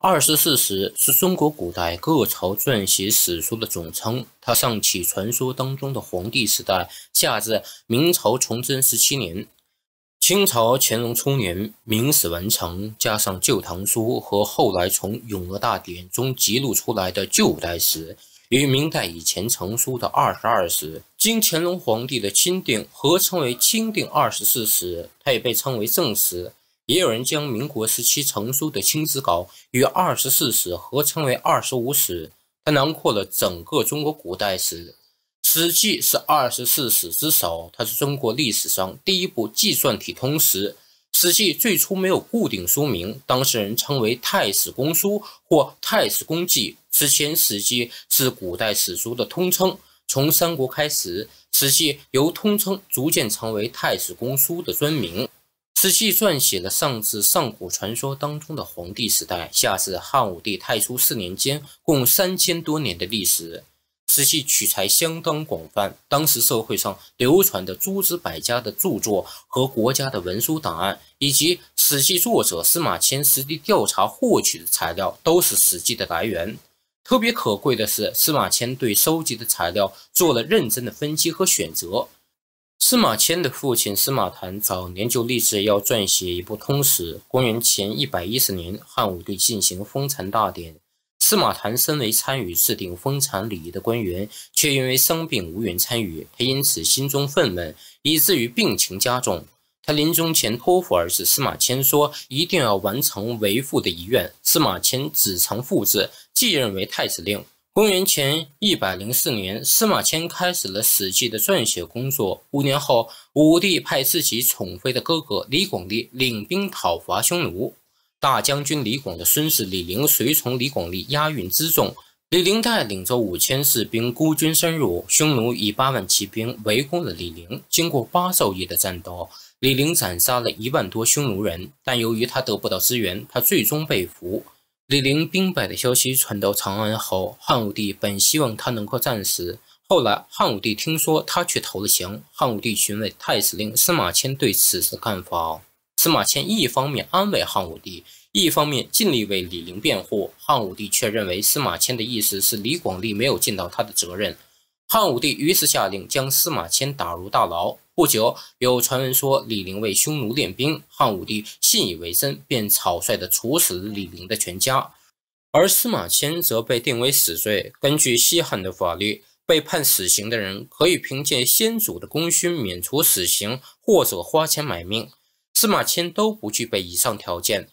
二十四史是中国古代各朝撰写史书的总称，它上起传说当中的黄帝时代，下至明朝崇祯十七年。清朝乾隆初年，《明史》完成，加上《旧唐书》和后来从《永乐大典》中记录出来的旧代史，与明代以前成书的二十二史，经乾隆皇帝的钦定，合称为《钦定二十四史》，它也被称为正史。也有人将民国时期成书的《清史稿》与《二十四史》合称为“二十五史”，它囊括了整个中国古代史。《史记》是二十四史之首，它是中国历史上第一部纪传体通史。《史记》最初没有固定书名，当事人称为《太史公书》或《太史公记》。此前，《史记》是古代史书的通称，从三国开始，《史记》由通称逐渐成为《太史公书》的尊名。史记撰写了上至上古传说当中的黄帝时代，下至汉武帝太初四年间，共三千多年的历史。史记取材相当广泛，当时社会上流传的诸子百家的著作和国家的文书档案，以及史记作者司马迁实地调查获取的材料，都是史记的来源。特别可贵的是，司马迁对收集的材料做了认真的分析和选择。司马迁的父亲司马谈早年就立志要撰写一部通史。公元前一百一十年，汉武帝进行封禅大典，司马谈身为参与制定封禅礼仪的官员，却因为生病无缘参与，他因此心中愤懑，以至于病情加重。他临终前托付儿子司马迁说：“一定要完成为父的遗愿。”司马迁子承父志，继任为太子令。公元前一百零四年，司马迁开始了《史记》的撰写工作。五年后，武帝派自己宠妃的哥哥李广利领兵讨伐匈奴。大将军李广的孙子李陵随从李广利押运辎重。李陵带领着五千士兵孤军深入，匈奴以八万骑兵围攻了李陵。经过八昼夜的战斗，李陵斩杀了一万多匈奴人，但由于他得不到支援，他最终被俘。李陵兵败的消息传到长安后，汉武帝本希望他能够战死，后来汉武帝听说他却投了降。汉武帝询问太史令司马迁对此事的看法，司马迁一方面安慰汉武帝，一方面尽力为李陵辩护。汉武帝却认为司马迁的意思是李广利没有尽到他的责任。汉武帝于是下令将司马迁打入大牢。不久，有传闻说李陵为匈奴练兵，汉武帝信以为真，便草率地处死李陵的全家，而司马迁则被定为死罪。根据西汉的法律，被判死刑的人可以凭借先祖的功勋免除死刑，或者花钱买命。司马迁都不具备以上条件。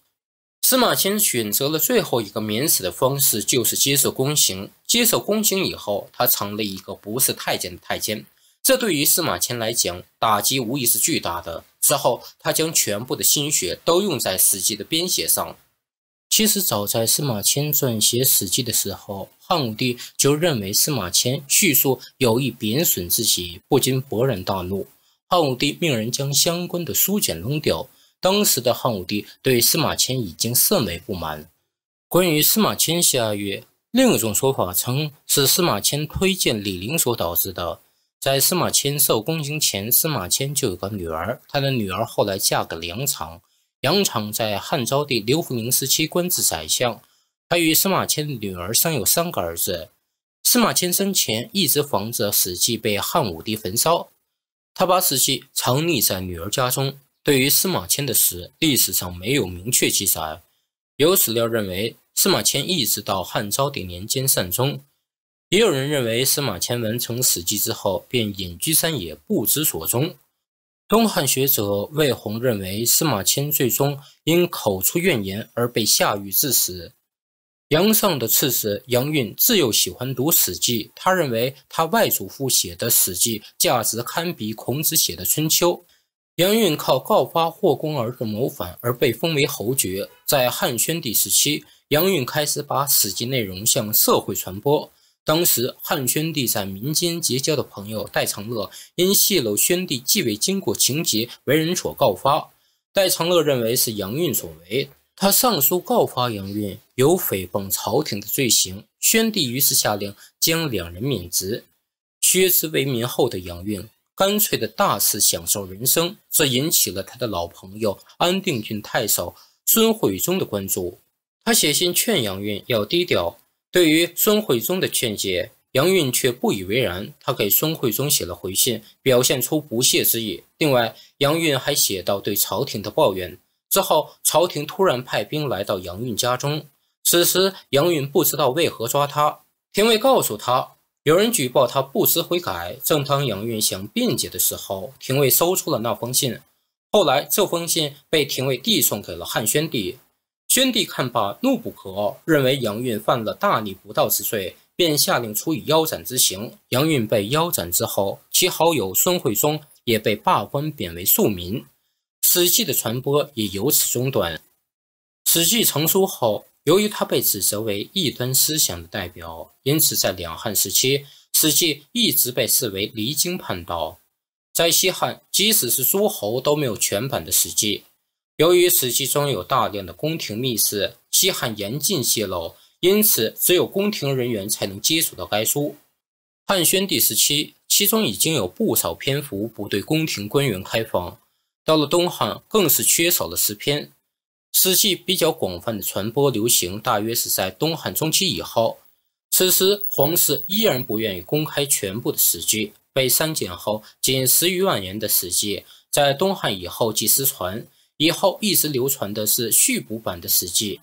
司马迁选择了最后一个免死的方式，就是接受宫刑。接受宫刑以后，他成了一个不是太监的太监。这对于司马迁来讲，打击无疑是巨大的。之后，他将全部的心血都用在《史记》的编写上。其实，早在司马迁撰写《史记》的时候，汉武帝就认为司马迁叙述有意贬损自己，不禁勃然大怒。汉武帝命人将相关的书简扔掉。当时的汉武帝对司马迁已经甚为不满。关于司马迁下狱，另一种说法称是司马迁推荐李陵所导致的。在司马迁受宫刑前，司马迁就有个女儿，他的女儿后来嫁给了杨梁杨在汉昭帝刘弗陵时期官至宰相，他与司马迁的女儿生有三个儿子。司马迁生前一直防着《史记》被汉武帝焚烧，他把《史记》藏匿在女儿家中。对于司马迁的死，历史上没有明确记载。有史料认为司马迁一直到汉昭帝年间善终；也有人认为司马迁完成《史记》之后便隐居山野，不知所踪。东汉学者魏宏认为司马迁最终因口出怨言而被下狱致死。杨上的次子杨运自幼喜欢读《史记》，他认为他外祖父写的《史记》价值堪比孔子写的《春秋》。杨运靠告发霍光儿子谋反而被封为侯爵，在汉宣帝时期，杨运开始把史记内容向社会传播。当时汉宣帝在民间结交的朋友戴长乐因泄露宣帝继位经过情节为人所告发，戴长乐认为是杨运所为，他上书告发杨运有诽谤朝廷的罪行，宣帝于是下令将两人免职，削职为民后的杨运干脆的大肆享受人生，这引起了他的老朋友安定郡太守孙慧宗的关注。他写信劝杨运要低调。对于孙慧宗的劝诫，杨运却不以为然。他给孙慧宗写了回信，表现出不屑之意。另外，杨运还写到对朝廷的抱怨。之后，朝廷突然派兵来到杨运家中。此时，杨运不知道为何抓他，廷尉告诉他。有人举报他不思悔改。正当杨运想辩解的时候，廷尉搜出了那封信。后来，这封信被廷尉递送给了汉宣帝。宣帝看罢，怒不可遏，认为杨运犯了大逆不道之罪，便下令处以腰斩之刑。杨运被腰斩之后，其好友孙惠宗也被罢官贬为庶民。史记的传播也由此中断。史记成书后。由于他被指责为异端思想的代表，因此在两汉时期，《史记》一直被视为离经叛道。在西汉，即使是诸侯都没有全本的《史记》。由于《史记》中有大量的宫廷秘事，西汉严禁泄露，因此只有宫廷人员才能接触到该书。汉宣帝时期，其中已经有不少篇幅不对宫廷官员开放。到了东汉，更是缺少了十篇。史记比较广泛的传播流行，大约是在东汉中期以后。此时，皇室依然不愿意公开全部的史记，被删减后仅十余万年的史记，在东汉以后即失传。以后一直流传的是续补版的史记。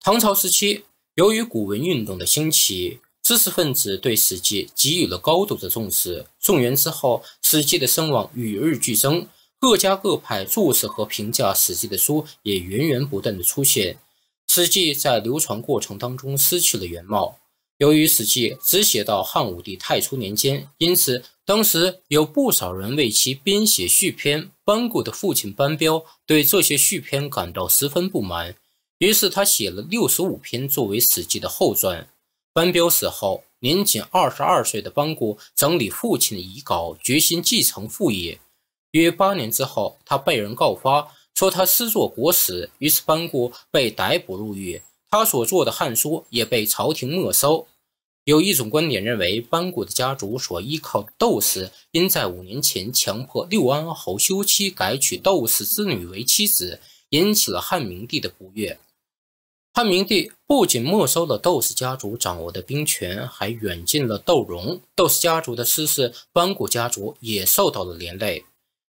唐朝时期，由于古文运动的兴起，知识分子对史记给予了高度的重视。宋元之后，史记的声望与日俱增。各家各派注释和评价《史记》的书也源源不断的出现，《史记》在流传过程当中失去了原貌。由于《史记》只写到汉武帝太初年间，因此当时有不少人为其编写续篇。班固的父亲班彪对这些续篇感到十分不满，于是他写了六十五篇作为《史记》的后传。班彪死后，年仅二十二岁的班固整理父亲的遗稿，决心继承父业。约八年之后，他被人告发说他私作国史，于是班固被逮捕入狱，他所做的《汉书》也被朝廷没收。有一种观点认为，班固的家族所依靠窦氏，因在五年前强迫六安侯休妻，改娶窦氏之女为妻子，引起了汉明帝的不悦。汉明帝不仅没收了窦氏家族掌握的兵权，还远近了窦融。窦氏家族的失势，班固家族也受到了连累。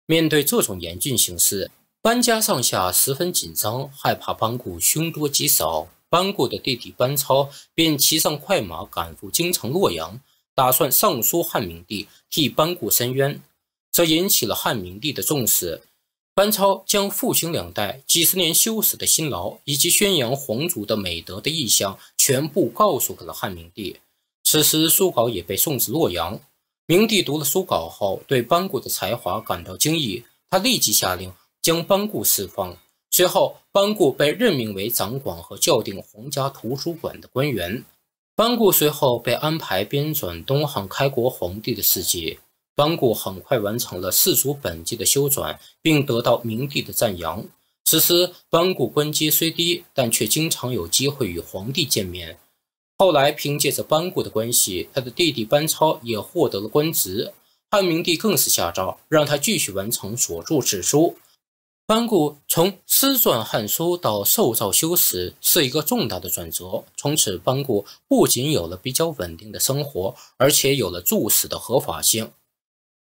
面对这种严峻形势，班家上下十分紧张，害怕班固凶多吉少。班固的弟弟班超便骑上快马赶赴京城洛阳，打算上书汉明帝替班固申冤，这引起了汉明帝的重视。班超将父兄两代几十年修史的辛劳以及宣扬皇族的美德的意向全部告诉给了汉明帝。此时，书稿也被送至洛阳。明帝读了书稿后，对班固的才华感到惊异，他立即下令将班固释放。随后，班固被任命为掌管和校订皇家图书馆的官员。班固随后被安排编纂东汉开国皇帝的事迹。班固很快完成了《世俗本纪》的修纂，并得到明帝的赞扬。此时，班固官阶虽低，但却经常有机会与皇帝见面。后来凭借着班固的关系，他的弟弟班超也获得了官职。汉明帝更是下诏让他继续完成所著史书。班固从私撰《汉书》到受诏修史，是一个重大的转折。从此，班固不仅有了比较稳定的生活，而且有了著史的合法性。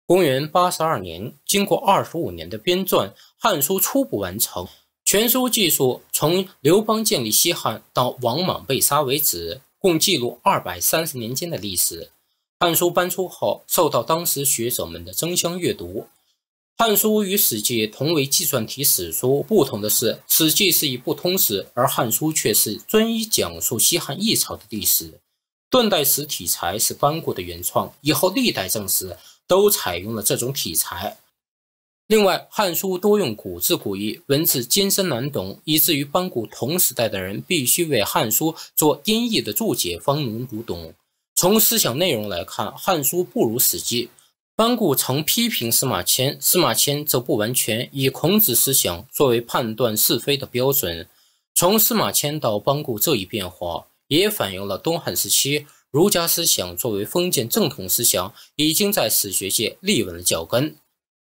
公元八十二年，经过二十五年的编撰，《汉书》初步完成。全书记述从刘邦建立西汉到王莽被杀为止。共记录二百三十年间的历史，《汉书》搬出后受到当时学者们的争相阅读。《汉书》与《史记》同为计算体史书，不同的是，《史记》是一部通史，而《汉书》却是专一讲述西汉一朝的历史。断代史体裁是班固的原创，以后历代正史都采用了这种体裁。另外，《汉书》多用古字古义，文字艰深难懂，以至于班固同时代的人必须为《汉书》做音译的注解方能读懂。从思想内容来看，《汉书》不如《史记》。班固曾批评司马迁，司马迁则不完全以孔子思想作为判断是非的标准。从司马迁到班固这一变化，也反映了东汉时期儒家思想作为封建正统思想，已经在史学界立稳了脚跟。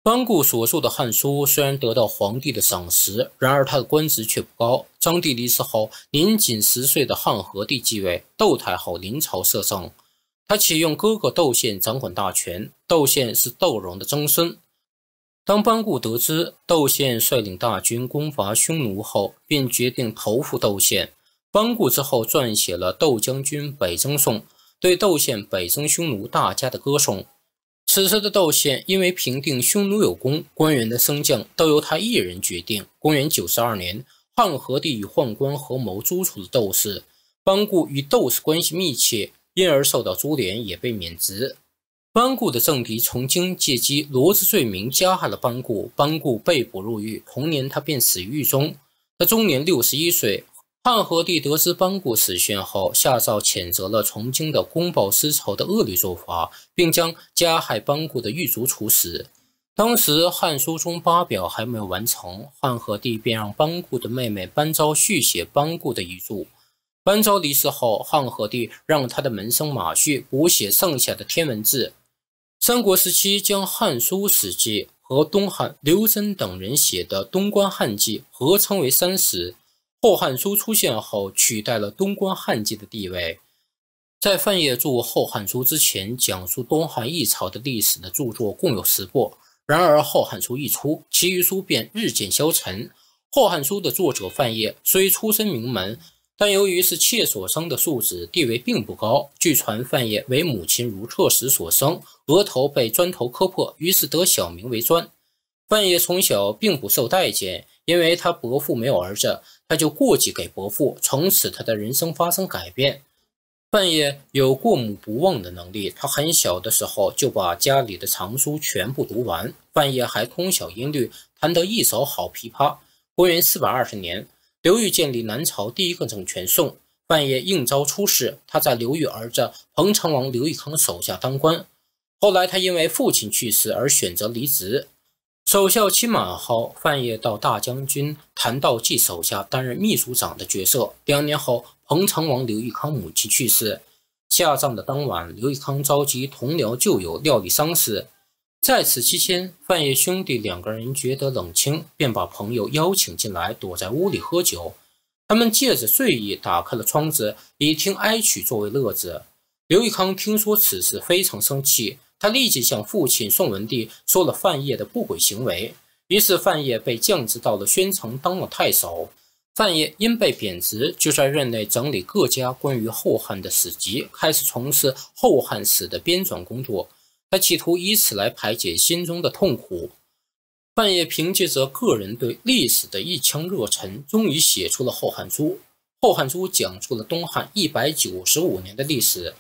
班固所著的《汉书》虽然得到皇帝的赏识，然而他的官职却不高。章帝离世后，年仅十岁的汉和帝继位，窦太后临朝摄政，他启用哥哥窦宪掌管大权。窦宪是窦融的曾孙。当班固得知窦宪率领大军攻伐匈奴后，便决定投附窦宪。班固之后撰写了《窦将军北征颂》，对窦宪北征匈奴大加的歌颂。此时的窦宪因为平定匈奴有功，官员的升降都由他一人决定。公元九十二年，汉和帝与宦官合谋诛除窦氏，班固与窦氏关系密切，因而受到株连，也被免职。班固的政敌从京借机罗织罪名，加害了班固，班固被捕入狱。同年，他便死于狱中，他终年六十一岁。汉和帝得知班固死讯后，下诏谴责了崇经的公报私仇的恶劣做法，并将加害班固的狱卒处死。当时《汉书》中八表还没有完成，汉和帝便让班固的妹妹班昭续写班固的遗著。班昭离世后，汉和帝让他的门生马旭补写剩下的天文志。三国时期，将《汉书》《史记》和东汉刘桢等人写的《东关汉记》合称为“三史”。《后汉书》出现后，取代了《东关汉记》的地位。在范晔著《后汉书》之前，讲述东汉一朝的历史的著作共有十部。然而，《后汉书》一出，其余书便日渐消沉。《后汉书》的作者范晔虽出身名门，但由于是妾所生的庶子，地位并不高。据传，范晔为母亲如厕时所生，额头被砖头磕破，于是得小名为“砖”。范晔从小并不受待见。因为他伯父没有儿子，他就过继给伯父。从此，他的人生发生改变。范晔有过目不忘的能力，他很小的时候就把家里的藏书全部读完。范晔还通晓音律，弹得一手好琵琶。公元四百二十年，刘裕建立南朝第一个政权宋。范晔应召出使，他在刘裕儿子彭城王刘义康手下当官。后来，他因为父亲去世而选择离职。守孝期满后，范晔到大将军谭道济手下担任秘书长的角色。两年后，彭城王刘义康母亲去世，下葬的当晚，刘义康召集同僚旧友料理丧事。在此期间，范晔兄弟两个人觉得冷清，便把朋友邀请进来，躲在屋里喝酒。他们借着醉意打开了窗子，以听哀曲作为乐子。刘义康听说此事，非常生气。他立即向父亲宋文帝说了范晔的不轨行为，于是范晔被降职到了宣城当了太守。范晔因被贬职，就在任内整理各家关于后汉的史籍，开始从事后汉史的编纂工作。他企图以此来排解心中的痛苦。范晔凭借着个人对历史的一腔热忱，终于写出了《后汉书》。《后汉书》讲述了东汉一百九十五年的历史。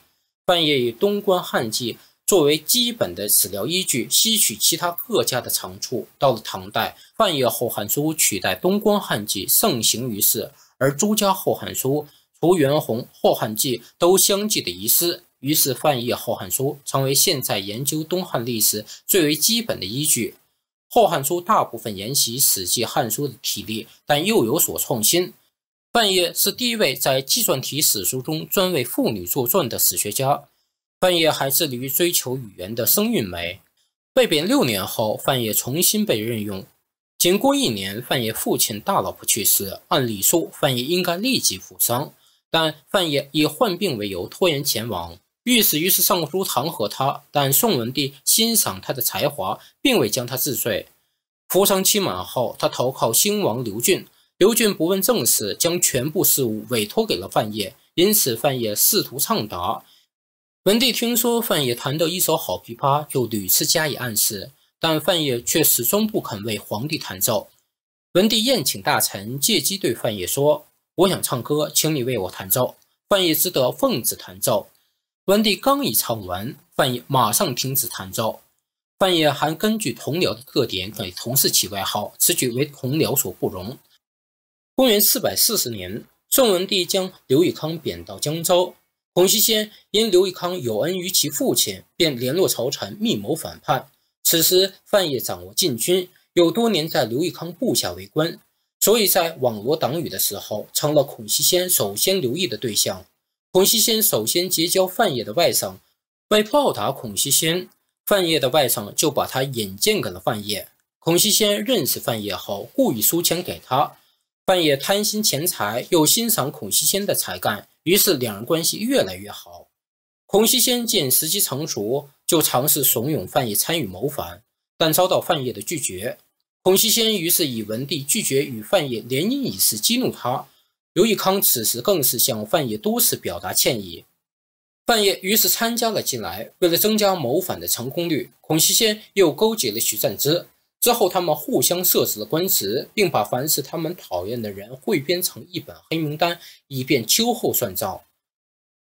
范晔以东观汉记。作为基本的史料依据，吸取其他各家的长处。到了唐代，范晔《后汉书》取代《东光汉记》，盛行于世。而朱家《后汉书》、涂元洪《后汉记》都相继的遗失，于是范晔《后汉书》成为现在研究东汉历史最为基本的依据。《后汉书》大部分沿袭《史记》《汉书》的体例，但又有所创新。范晔是第一位在纪传体史书中专为妇女作传的史学家。范晔还致力于追求语言的声韵美。被贬六年后，范晔重新被任用。仅过一年，范晔父亲大老婆去世，按理说范晔应该立即负伤，但范晔以患病为由拖延前往。御史于是上书弹劾他，但宋文帝欣赏他的才华，并未将他治罪。服丧期满后，他投靠兴王刘俊。刘俊不问政事，将全部事务委托给了范晔，因此范晔仕途畅达。文帝听说范晔弹得一手好琵琶，就屡次加以暗示，但范晔却始终不肯为皇帝弹奏。文帝宴请大臣，借机对范晔说：“我想唱歌，请你为我弹奏。”范晔只得奉旨弹奏。文帝刚一唱完，范晔马上停止弹奏。范晔还根据同僚的特点给同事起外号，此举为同僚所不容。公元四百四十年，宋文帝将刘义康贬到江州。孔熙先因刘义康有恩于其父亲，便联络朝臣密谋反叛。此时范晔掌握禁军，又多年在刘义康部下为官，所以在网罗党羽的时候，成了孔熙先首先留意的对象。孔熙先首先结交范晔的外甥，为报答孔熙先，范晔的外甥就把他引荐给了范晔。孔熙先认识范晔后，故意输钱给他。范晔贪心钱财，又欣赏孔熙先的才干。于是两人关系越来越好。孔熙先见时机成熟，就尝试怂恿范晔参与谋反，但遭到范晔的拒绝。孔熙先于是以文帝拒绝与范晔联姻一事激怒他。刘义康此时更是向范晔多次表达歉意。范晔于是参加了进来。为了增加谋反的成功率，孔熙先又勾结了徐赞之。之后，他们互相设置了官职，并把凡是他们讨厌的人汇编成一本黑名单，以便秋后算账。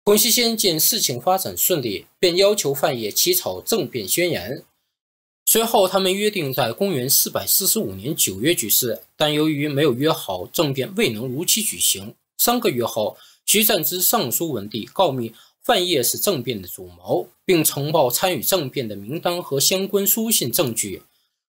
孔熙先见事情发展顺利，便要求范晔起草政变宣言。随后，他们约定在公元445年九月举事，但由于没有约好，政变未能如期举行。三个月后，徐湛之、上书文帝告密，范晔是政变的主谋，并呈报参与政变的名单和相关书信证据。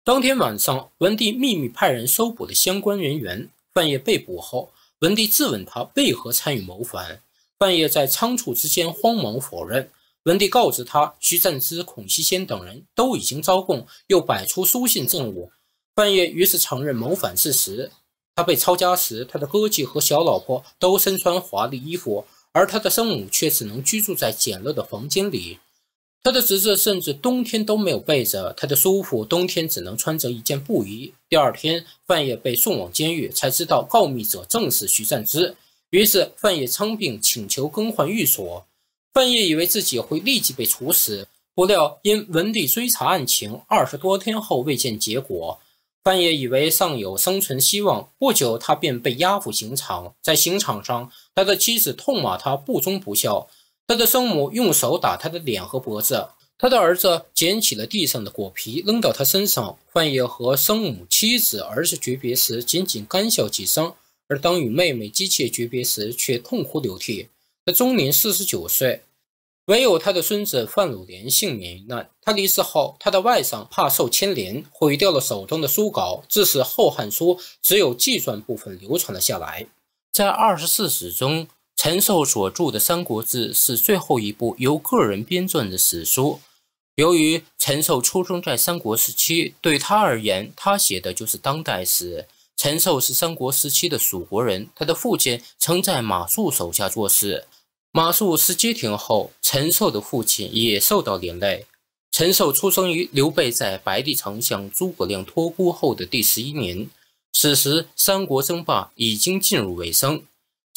当天晚上，文帝秘密派人搜捕了相关人员，半夜被捕后，文帝质问他为何参与谋反。半夜在仓促之间慌忙否认。文帝告知他，徐赞之、孔锡先等人都已经招供，又摆出书信证物。半夜于是承认谋反事实。他被抄家时，他的歌妓和小老婆都身穿华丽衣服，而他的生母却只能居住在简陋的房间里。他的侄子甚至冬天都没有被子，他的叔父冬天只能穿着一件布衣。第二天，范晔被送往监狱，才知道告密者正是徐占之。于是，范晔称病请求更换狱所。范晔以为自己会立即被处死，不料因文帝追查案情，二十多天后未见结果。范晔以为尚有生存希望，不久他便被押赴刑场。在刑场上，他的妻子痛骂他不忠不孝。他的生母用手打他的脸和脖子，他的儿子捡起了地上的果皮扔到他身上。范晔和生母、妻子、儿子诀别时，仅仅干笑几声；而当与妹妹姬妾诀别时，却痛哭流涕。他终年四十九岁，唯有他的孙子范鲁连幸免于难。他离世后，他的外甥怕受牵连，毁掉了手中的书稿，致使《后汉书》只有纪传部分流传了下来。在二十四史中。陈寿所著的《三国志》是最后一部由个人编撰的史书。由于陈寿出生在三国时期，对他而言，他写的就是当代史。陈寿是三国时期的蜀国人，他的父亲曾在马谡手下做事。马谡失街亭后，陈寿的父亲也受到连累。陈寿出生于刘备在白帝城向诸葛亮托孤后的第十一年，此时三国争霸已经进入尾声。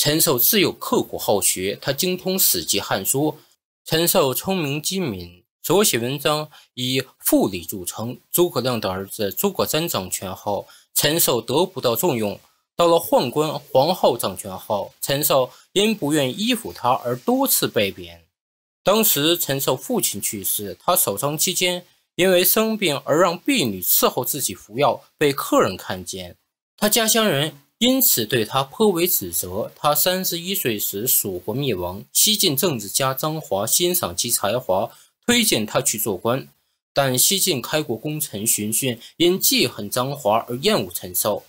陈寿自幼刻苦好学，他精通《史记》《汉书》。陈寿聪明机敏，所写文章以富丽著称。诸葛亮的儿子诸葛瞻掌权后，陈寿得不到重用；到了宦官黄浩掌权后，陈寿因不愿依附他而多次被贬。当时陈寿父亲去世，他守丧期间因为生病而让婢女伺候自己服药，被客人看见。他家乡人。因此，对他颇为指责。他三十一岁时，蜀国灭亡。西晋政治家张华欣赏其才华，推荐他去做官。但西晋开国功臣荀彧因记恨张华而厌恶陈寿。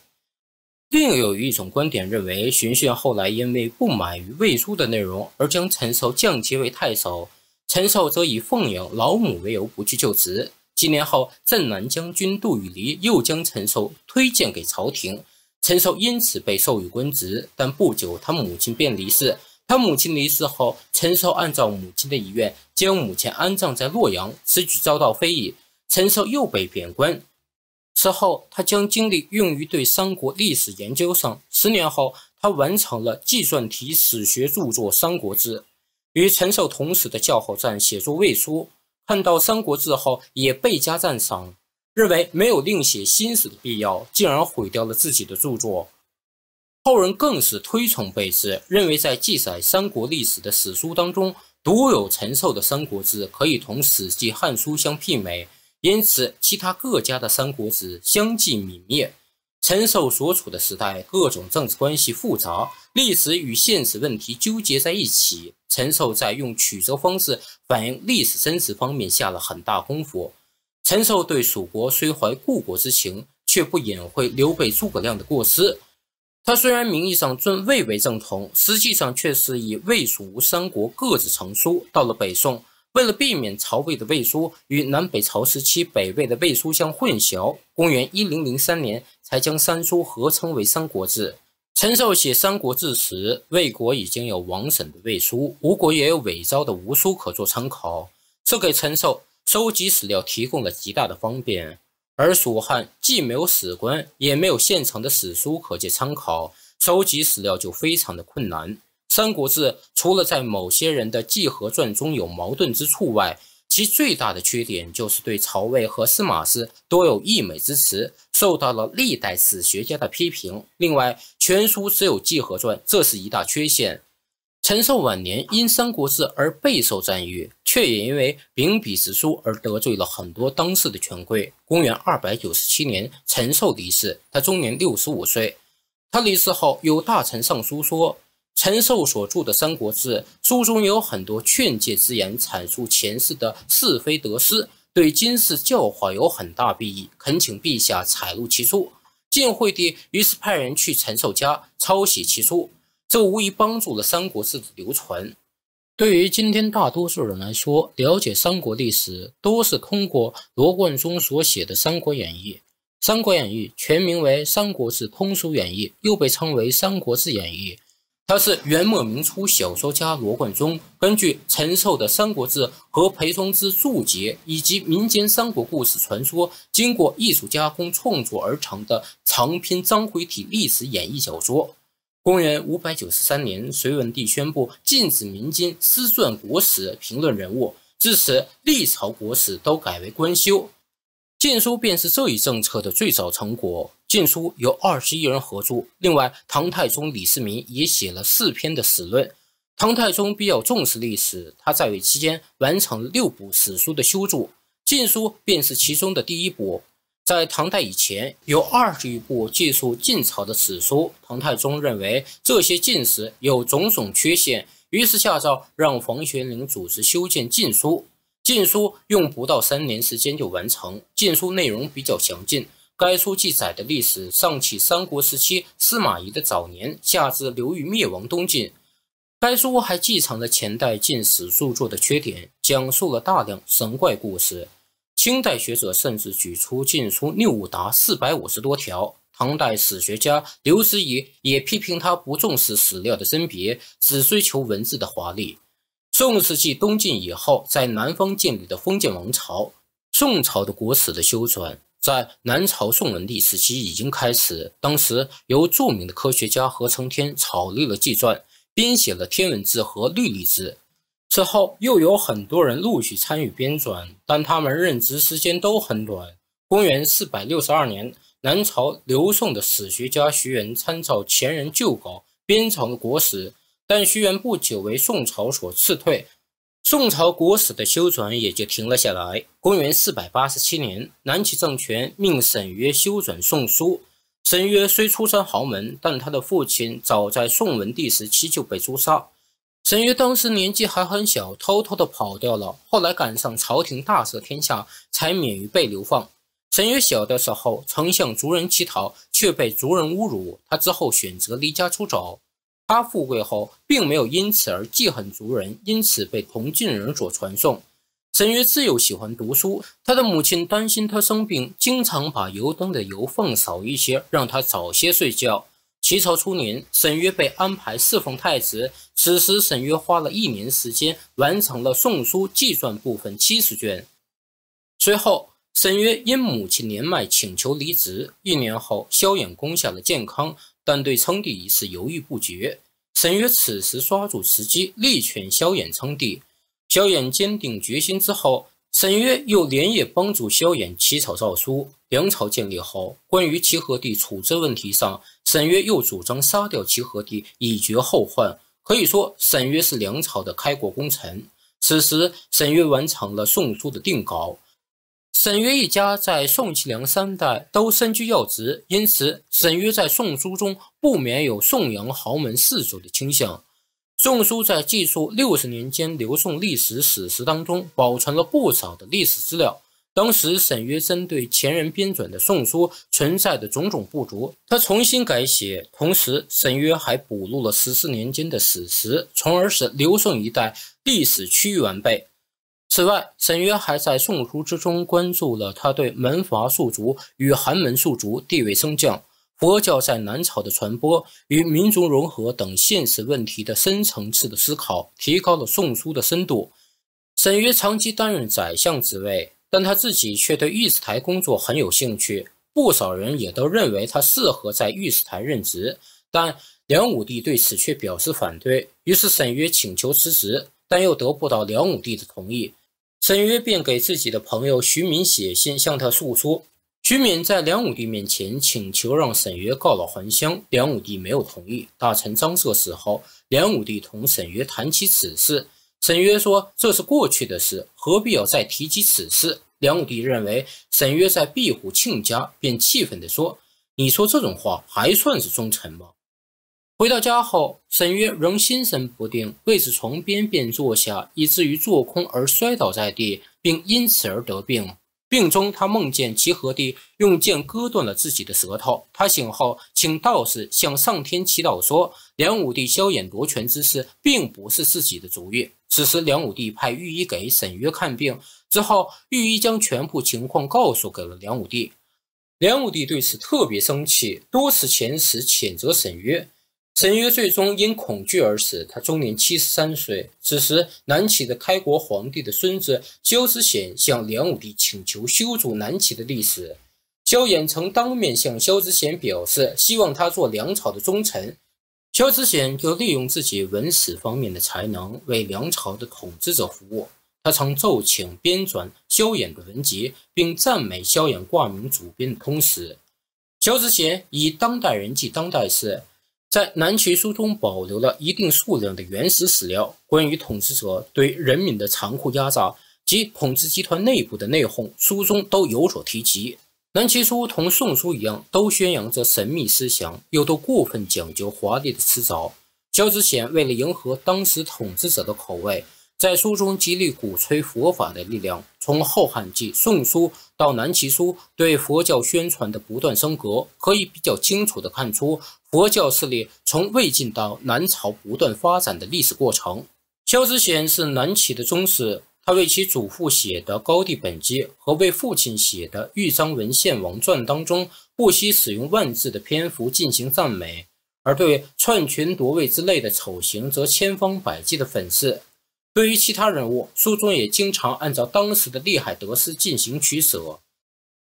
另有一种观点认为，荀彧后来因为不满于魏书的内容，而将陈寿降级为太守。陈寿则以奉养老母为由不去就职。几年后，镇南将军杜宇黎又将陈寿推荐给朝廷。陈寿因此被授予官职，但不久他母亲便离世。他母亲离世后，陈寿按照母亲的遗愿，将母亲安葬在洛阳。此举遭到非议，陈寿又被贬官。此后，他将精力用于对三国历史研究上。十年后，他完成了计算题史学著作《三国志》。与陈寿同时的叫好站写作魏书，看到《三国志》后也倍加赞赏。认为没有另写新史的必要，进而毁掉了自己的著作。后人更是推崇备至，认为在记载三国历史的史书当中，独有陈寿的《三国志》可以同《史记》《汉书》相媲美。因此，其他各家的《三国志》相继泯灭。陈寿所处的时代，各种政治关系复杂，历史与现实问题纠结在一起。陈寿在用曲折方式反映历史真实方面下了很大功夫。陈寿对蜀国虽怀故国之情，却不隐讳刘备、诸葛亮的过失。他虽然名义上尊魏为正统，实际上却是以魏、蜀、吴三国各自成书。到了北宋，为了避免曹魏的魏书与南北朝时期北魏的魏书相混淆，公元一零零三年才将三书合称为《三国志》。陈寿写《三国志》时，魏国已经有王审的魏书，吴国也有韦昭的吴书可作参考，这给陈寿。收集史料提供了极大的方便，而蜀汉既没有史官，也没有现成的史书可借参考，收集史料就非常的困难。《三国志》除了在某些人的记和传中有矛盾之处外，其最大的缺点就是对曹魏和司马氏多有溢美之词，受到了历代史学家的批评。另外，全书只有记和传，这是一大缺陷。陈寿晚年因《三国志》而备受赞誉，却也因为秉笔直书而得罪了很多当世的权贵。公元二百九十七年，陈寿离世，他终年六十五岁。他离世后，有大臣上书说，陈寿所著的《三国志》书中有很多劝诫之言，阐述前世的是非得失，对今世教化有很大裨益，恳请陛下采录其书。晋惠帝于是派人去陈寿家抄写其书。这无疑帮助了《三国志》的流传。对于今天大多数人来说，了解三国历史都是通过罗贯中所写的《三国演义》。《三国演义》全名为《三国志通俗演义》，又被称为《三国志演义》。它是元末明初小说家罗贯中根据陈寿的《三国志》和裴松之注解，以及民间三国故事传说，经过艺术加工创作而成的长篇章回体历史演义小说。公元五百九十三年，隋文帝宣布禁止民间私撰国史、评论人物，自此历朝国史都改为官修。《晋书》便是这一政策的最早成果。《晋书》由二十一人合著，另外唐太宗李世民也写了四篇的史论。唐太宗比较重视历史，他在位期间完成六部史书的修著，《晋书》便是其中的第一部。在唐代以前，有二十余部记述晋朝的史书。唐太宗认为这些晋史有种种缺陷，于是下诏让房玄龄组织修建《晋书》。《晋书》用不到三年时间就完成。《晋书》内容比较详尽，该书记载的历史上起三国时期司马懿的早年，下至刘裕灭亡东晋。该书还继承了前代晋史著作的缺点，讲述了大量神怪故事。清代学者甚至举出禁书六达四百五十多条。唐代史学家刘知几也批评他不重视史料的甄别，只追求文字的华丽。宋世纪东晋以后，在南方建立的封建王朝——宋朝的国史的修撰，在南朝宋文帝时期已经开始。当时由著名的科学家何承天草立了纪传，编写了天文志和律历志。之后又有很多人陆续参与编纂，但他们任职时间都很短。公元四百六十二年，南朝刘宋的史学家徐元参照前人旧稿编成了《国史》，但徐元不久为宋朝所辞退，宋朝国史的修纂也就停了下来。公元四百八十七年，南齐政权命沈约修纂《宋书》，沈约虽出身豪门，但他的父亲早在宋文帝时期就被诛杀。沈约当时年纪还很小，偷偷地跑掉了。后来赶上朝廷大赦天下，才免于被流放。沈约小的时候曾向族人乞讨，却被族人侮辱。他之后选择离家出走。他富贵后，并没有因此而记恨族人，因此被同郡人所传颂。沈约自幼喜欢读书，他的母亲担心他生病，经常把油灯的油放少一些，让他早些睡觉。齐朝初年，沈约被安排侍奉太子。此时，沈约花了一年时间完成了《宋书》计算部分七十卷。随后，沈约因母亲年迈，请求离职。一年后，萧衍攻下了建康，但对称帝一事犹豫不决。沈约此时抓住时机，力劝萧衍称帝。萧衍坚定决心之后。沈约又连夜帮助萧衍起草诏书。梁朝建立后，关于齐和帝处置问题上，沈约又主张杀掉齐和帝，以绝后患。可以说，沈约是梁朝的开国功臣。此时，沈约完成了《宋书》的定稿。沈约一家在宋齐梁三代都身居要职，因此，沈约在《宋书》中不免有颂扬豪门世族的倾向。《宋书》在记述六十年间刘宋历史史实当中，保存了不少的历史资料。当时沈约针对前人编纂的《宋书》存在的种种不足，他重新改写。同时，沈约还补录了十四年间的史实，从而使刘宋一代历史趋于完备。此外，沈约还在《宋书》之中关注了他对门阀庶族与寒门庶族地位升降。佛教在南朝的传播与民族融合等现实问题的深层次的思考，提高了宋书的深度。沈约长期担任宰相职位，但他自己却对御史台工作很有兴趣，不少人也都认为他适合在御史台任职，但梁武帝对此却表示反对。于是沈约请求辞职，但又得不到梁武帝的同意，沈约便给自己的朋友徐敏写信，向他诉说。徐敏在梁武帝面前请求让沈约告老还乡，梁武帝没有同意。大臣张赦死后，梁武帝同沈约谈起此事，沈约说：“这是过去的事，何必要再提及此事？”梁武帝认为沈约在庇护亲家，便气愤地说：“你说这种话，还算是忠臣吗？”回到家后，沈约仍心神不定，位置床边便坐下，以至于坐空而摔倒在地，并因此而得病。病中，他梦见齐和帝用剑割断了自己的舌头。他醒后，请道士向上天祈祷，说梁武帝萧衍夺权之事并不是自己的主意。此时，梁武帝派御医给沈约看病，之后御医将全部情况告诉给了梁武帝。梁武帝对此特别生气，多次遣使谴责沈约。沈约最终因恐惧而死，他终年七十三岁。此时，南齐的开国皇帝的孙子萧子显向梁武帝请求修筑南齐的历史。萧衍曾当面向萧子显表示，希望他做梁朝的忠臣。萧子显就利用自己文史方面的才能为梁朝的统治者服务。他曾奏请编纂萧衍的文集，并赞美萧衍挂名主编的通史。萧子显以当代人记当代事。在南齐书中保留了一定数量的原始史料，关于统治者对人民的残酷压榨及统治集团内部的内讧，书中都有所提及。南齐书同宋书一样，都宣扬着神秘思想，又都过分讲究华丽的辞藻。萧子显为了迎合当时统治者的口味，在书中极力鼓吹佛法的力量。从后汉记、宋书到南齐书，对佛教宣传的不断升格，可以比较清楚地看出佛教势力从魏晋到南朝不断发展的历史过程。萧子显是南齐的宗室，他为其祖父写的《高帝本纪》和为父亲写的《豫章文献王传》当中，不惜使用万字的篇幅进行赞美，而对篡权夺位之类的丑行，则千方百计地粉饰。对于其他人物，书中也经常按照当时的利害得失进行取舍。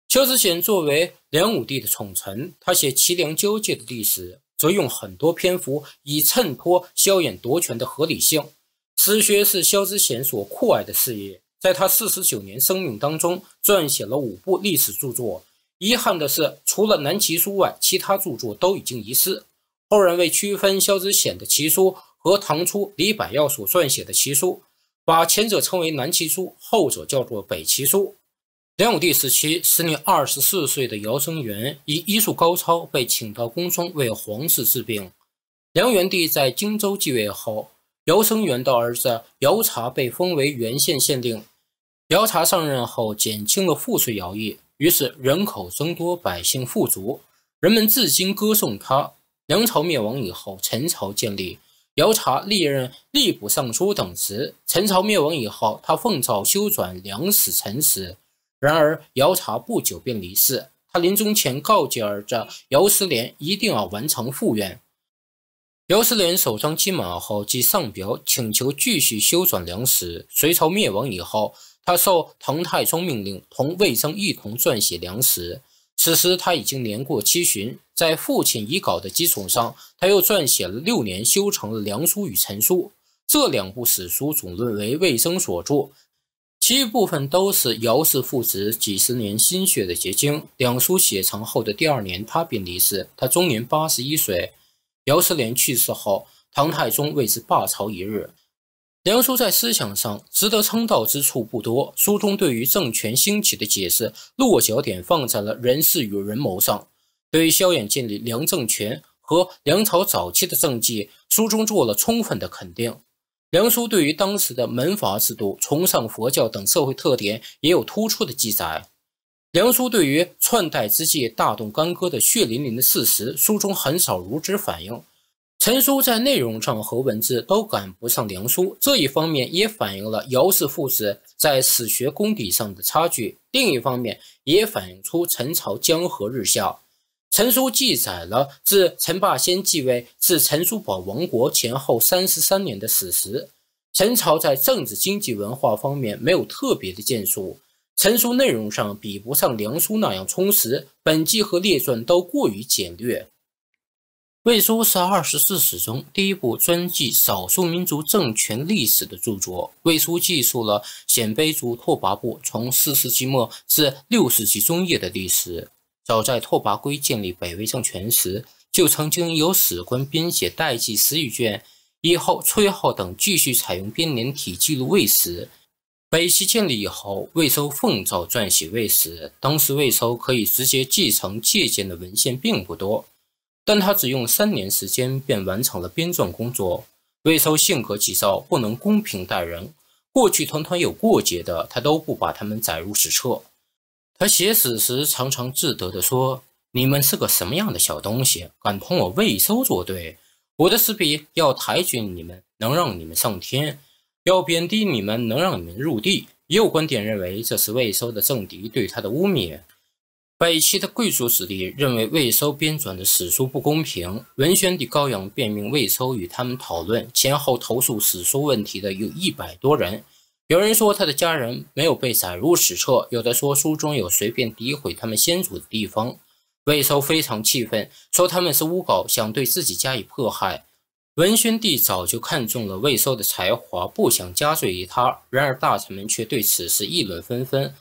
萧子显作为梁武帝的宠臣，他写齐梁交界的历史，则用很多篇幅以衬托萧衍夺权的合理性。史学是萧子显所酷爱的事业，在他四十九年生命当中，撰写了五部历史著作。遗憾的是，除了《南齐书》外，其他著作都已经遗失。后人为区分萧子显的齐书。和唐初李百药所撰写的《奇书》，把前者称为南奇书，后者叫做北齐书。梁武帝时期，时年二十四岁的姚生元以医术高超，被请到宫中为皇室治病。梁元帝在荆州继位后，姚生元的儿子姚察被封为原县县令。姚察上任后，减轻了赋税徭役，于是人口增多，百姓富足，人们至今歌颂他。梁朝灭亡以后，陈朝建立。姚察历任吏部尚书等职。陈朝灭亡以后，他奉诏修转梁史》陈史。然而，姚察不久便离世。他临终前告诫儿子姚思廉一定要完成复愿。姚思廉手上积满后，即上表请求继续修转梁史》。隋朝灭亡以后，他受唐太宗命令，同魏征一同撰写《梁史》。此时他已经年过七旬，在父亲遗稿的基础上，他又撰写了六年，修成了《梁书》与《陈书》这两部史书总论为魏征所著。其余部分都是姚氏父子几十年心血的结晶。两书写成后的第二年，他便离世，他终年八十一岁。姚世廉去世后，唐太宗为之罢朝一日。梁书在思想上值得称道之处不多。书中对于政权兴起的解释，落脚点放在了人事与人谋上。对于萧衍建立梁政权和梁朝早期的政绩，书中做了充分的肯定。梁书对于当时的门阀制度、崇尚佛教等社会特点也有突出的记载。梁书对于篡代之际大动干戈的血淋淋的事实，书中很少如之反映。陈书在内容上和文字都赶不上梁书，这一方面也反映了姚氏父子在史学功底上的差距；另一方面也反映出陈朝江河日下。陈书记载了自陈霸先继位至陈叔宝亡国前后三十三年的史实。陈朝在政治、经济、文化方面没有特别的建树，陈书内容上比不上梁书那样充实，本纪和列传都过于简略。《魏书》是二十四史中第一部专记少数民族政权历史的著作。《魏书》记述了鲜卑族拓跋部从四世纪末至六世纪中叶的历史。早在拓跋圭建立北魏政权时，就曾经由史官编写《代记》十余卷。以后崔浩等继续采用编年体记录魏史。北齐建立以后，魏收奉诏撰写《魏史》，当时魏收可以直接继承借鉴的文献并不多。但他只用三年时间便完成了编撰工作。魏收性格急躁，不能公平待人。过去团团有过节的，他都不把他们载入史册。他写史时常常自得地说：“你们是个什么样的小东西，敢同我魏收作对？我的史笔要抬举你们，能让你们上天；要贬低你们，能让你们入地。”也有观点认为，这是魏收的政敌对他的污蔑。北齐的贵族子弟认为魏收编纂的史书不公平。文宣帝高阳便命魏收与他们讨论。前后投诉史书问题的有一百多人。有人说他的家人没有被载入史册，有的说书中有随便诋毁他们先祖的地方。魏收非常气愤，说他们是诬告，想对自己加以迫害。文宣帝早就看中了魏收的才华，不想加罪于他。然而大臣们却对此事议论纷纷。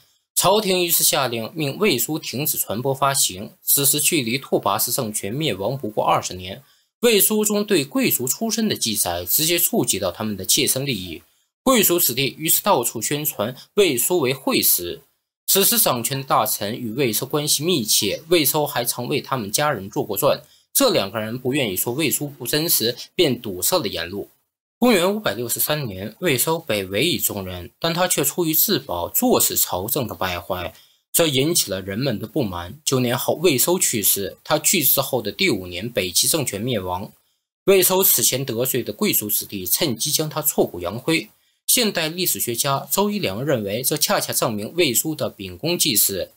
朝廷于是下令，命魏书停止传播发行。此时距离拓跋氏政权灭亡不过二十年，魏书中对贵族出身的记载直接触及到他们的切身利益。贵族子弟于是到处宣传魏书为惠史。此时掌权的大臣与魏收关系密切，魏收还曾为他们家人做过传。这两个人不愿意说魏书不真实，便堵塞了言路。公元五百六十三年，魏收被委以重任，但他却出于自保，坐视朝政的败坏，这引起了人们的不满。九年后，魏收去世。他去世后的第五年，北齐政权灭亡。魏收此前得罪的贵族子弟趁机将他挫骨扬灰。现代历史学家周一良认为，这恰恰证明魏书的秉公济私。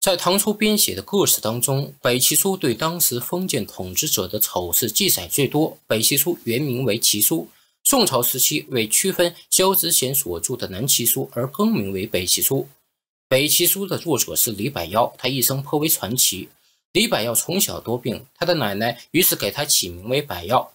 在唐初编写的各史当中，北齐书对当时封建统治者的丑事记载最多。北齐书原名为齐书。宋朝时期，为区分萧子显所著的《南齐书》而更名为《北齐书》。《北齐书》的作者是李百药，他一生颇为传奇。李百耀从小多病，他的奶奶于是给他起名为百耀。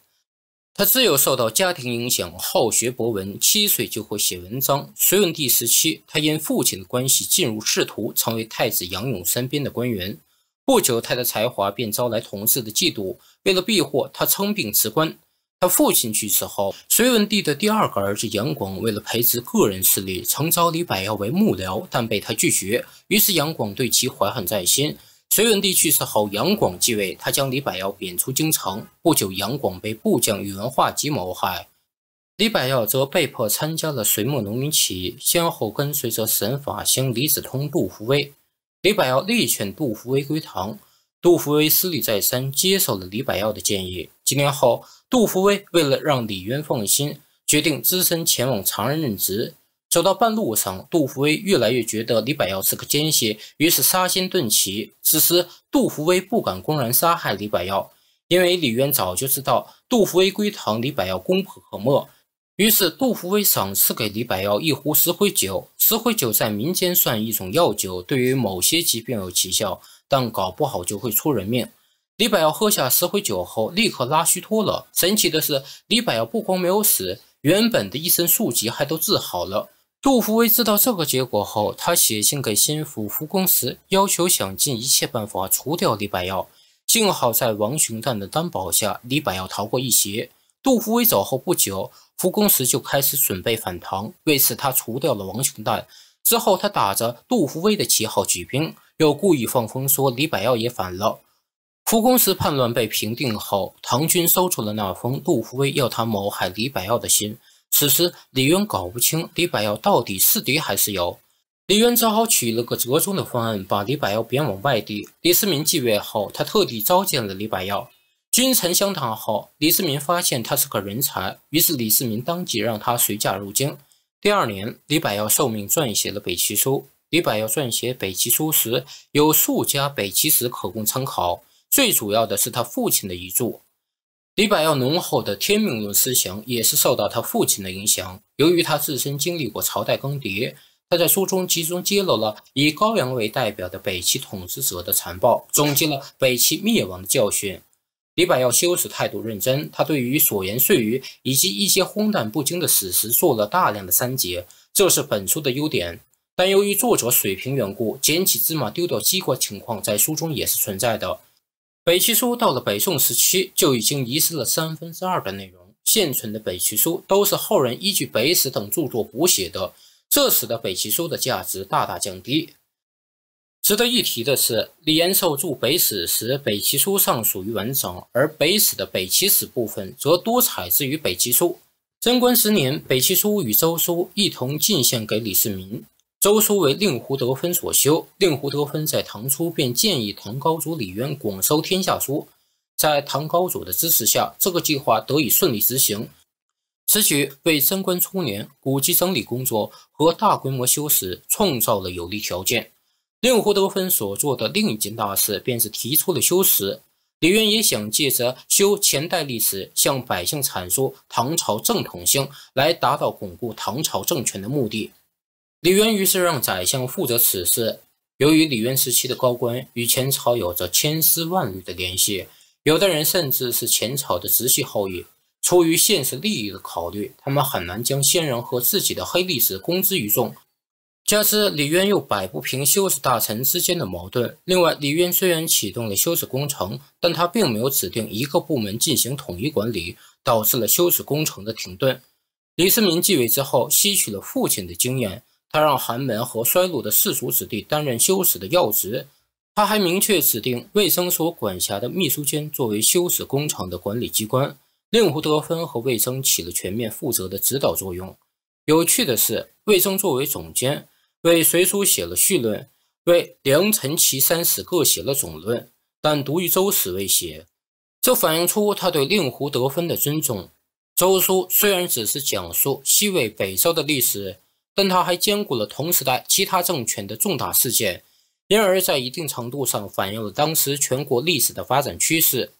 他自幼受到家庭影响，好学博文，七岁就会写文章。隋文帝时期，他因父亲的关系进入仕途，成为太子杨勇身边的官员。不久，他的才华便招来同事的嫉妒，为了避祸，他称病辞官。他父亲去世后，隋文帝的第二个儿子杨广为了培植个人势力，曾招李百药为幕僚，但被他拒绝。于是杨广对其怀恨在心。隋文帝去世后，杨广继位，他将李百药贬出京城。不久，杨广被部将宇文化及谋害，李百药则被迫参加了隋末农民起义，先后跟随着沈法行、李子通、杜伏威。李百药力劝杜伏威归唐。杜福威思虑再三，接受了李百药的建议。几年后，杜福威为了让李渊放心，决定只身前往长安任职。走到半路上，杜福威越来越觉得李百药是个奸细，于是杀心顿起。此时，杜福威不敢公然杀害李百药，因为李渊早就知道杜福威归唐，李百药功不可没。于是，杜福威赏赐给李百药一壶石灰酒。石灰酒在民间算一种药酒，对于某些疾病有奇效。但搞不好就会出人命。李百药喝下石灰酒后，立刻拉虚脱了。神奇的是，李百药不光没有死，原本的一身宿疾还都治好了。杜福威知道这个结果后，他写信给心腹福公石，要求想尽一切办法除掉李百耀。幸好在王雄蛋的担保下，李百耀逃过一劫。杜福威走后不久，福公石就开始准备反唐。为此，他除掉了王雄蛋。之后，他打着杜伏威的旗号举兵，又故意放风说李百药也反了。蒲公石叛乱被平定后，唐军搜出了那封杜伏威要他谋害李百药的信。此时李渊搞不清李百药到底是敌还是友，李渊只好取了个折中的方案，把李百药贬往外地。李世民继位后，他特地召见了李百药，君臣相谈后，李世民发现他是个人才，于是李世民当即让他随驾入京。第二年，李百耀受命撰写了《北齐书》。李百耀撰写《北齐书》时，有数家北齐史可供参考，最主要的是他父亲的遗著。李百耀浓厚的天命论思想也是受到他父亲的影响。由于他自身经历过朝代更迭，他在书中集中揭露了以高阳为代表的北齐统治者的残暴，总结了北齐灭亡的教训。李百耀修辞态度认真，他对于所言碎语以及一些荒诞不经的史实做了大量的删节，这是本书的优点。但由于作者水平缘故，捡起芝麻丢掉西瓜情况在书中也是存在的。北齐书到了北宋时期就已经遗失了三分之二的内容，现存的北齐书都是后人依据《北史》等著作补写的，这使得北齐书的价值大大降低。值得一提的是，李延寿著《北史》时，《北齐书》尚属于完整，而《北史》的《北齐史》部分则多采自于《北齐书》。贞观十年，《北齐书》与《周书》一同进献给李世民，《周书》为令狐德芬所修。令狐德芬在唐初便建议唐高祖李渊广收天下书，在唐高祖的支持下，这个计划得以顺利执行。此举为贞观初年古籍整理工作和大规模修史创造了有利条件。令狐德芬所做的另一件大事，便是提出了修史。李渊也想借着修前代历史，向百姓阐述唐朝正统性，来达到巩固唐朝政权的目的。李渊于是让宰相负责此事。由于李渊时期的高官与前朝有着千丝万缕的联系，有的人甚至是前朝的直系后裔，出于现实利益的考虑，他们很难将先人和自己的黑历史公之于众。加之李渊又摆不平修史大臣之间的矛盾。另外，李渊虽然启动了修史工程，但他并没有指定一个部门进行统一管理，导致了修史工程的停顿。李世民继位之后，吸取了父亲的经验，他让寒门和衰落的士族子弟担任修史的要职。他还明确指定卫生所管辖的秘书监作为修史工程的管理机关，令狐德芬和魏征起了全面负责的指导作用。有趣的是，魏征作为总监。为隋书写了序论，为梁陈齐三史各写了总论，但独于周史未写。这反映出他对令狐德分的尊重。周书虽然只是讲述西魏北周的历史，但他还兼顾了同时代其他政权的重大事件，因而在一定程度上反映了当时全国历史的发展趋势。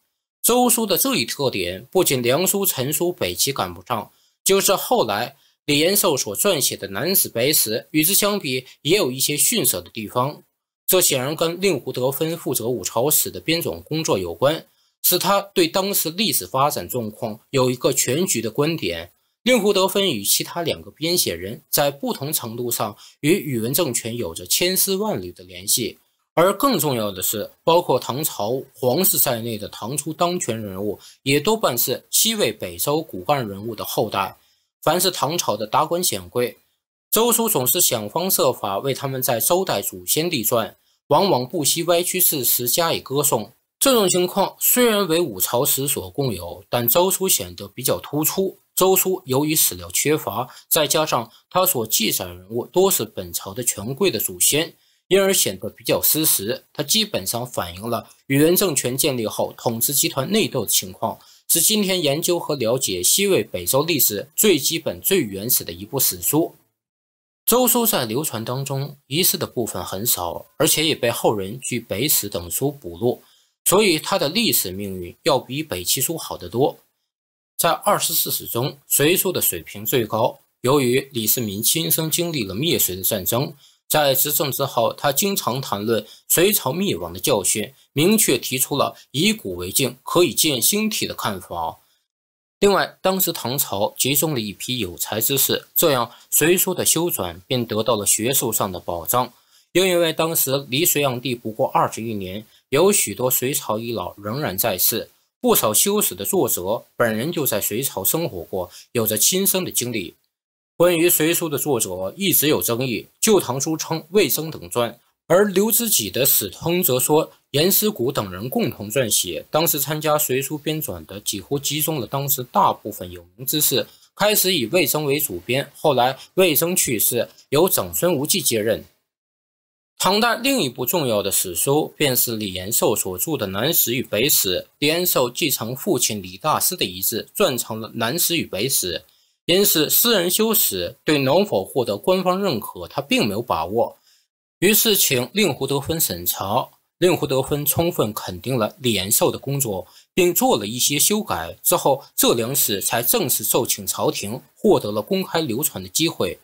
周书的这一特点，不仅梁书、陈书、北齐赶不上，就是后来。李延寿所撰写的《南史》《北史》，与之相比也有一些逊色的地方。这显然跟令狐德芬负责五朝史的编纂工作有关，使他对当时历史发展状况有一个全局的观点。令狐德芬与其他两个编写人，在不同程度上与宇文政权有着千丝万缕的联系。而更重要的是，包括唐朝皇室在内的唐初当权人物，也多半是西魏北周骨干人物的后代。凡是唐朝的达官显贵，周书总是想方设法为他们在周代祖先立传，往往不惜歪曲事实加以歌颂。这种情况虽然为五朝史所共有，但周书显得比较突出。周书由于史料缺乏，再加上他所记载人物多是本朝的权贵的祖先，因而显得比较失实。他基本上反映了宇文政权建立后统治集团内斗的情况。是今天研究和了解西魏北周历史最基本、最原始的一部史书。《周书》在流传当中遗失的部分很少，而且也被后人据《北史》等书补录，所以它的历史命运要比《北齐书》好得多。在二十四史中，《隋书》的水平最高。由于李世民亲身经历了灭隋的战争。在执政之后，他经常谈论隋朝灭亡的教训，明确提出了“以古为镜，可以见星体”的看法。另外，当时唐朝集中了一批有才之士，这样隋书的修撰便得到了学术上的保障。又因为当时离隋炀帝不过二十余年，有许多隋朝遗老仍然在世，不少修史的作者本人就在隋朝生活过，有着亲身的经历。关于《隋书》的作者一直有争议，《旧唐书》称魏征等传，而刘知几的《史通》则说颜思古等人共同撰写。当时参加《隋书》编纂的，几乎集中了当时大部分有名之士。开始以魏征为主编，后来魏征去世，由长孙无忌接任。唐代另一部重要的史书，便是李延寿所著的《南史》与《北史》。李延寿继承父亲李大师的遗志，撰成了《南史》与《北史》。因此，私人修史对能否获得官方认可，他并没有把握，于是请令狐德芬审查。令狐德芬充分肯定了李延寿的工作，并做了一些修改之后，这两史才正式奏请朝廷，获得了公开流传的机会。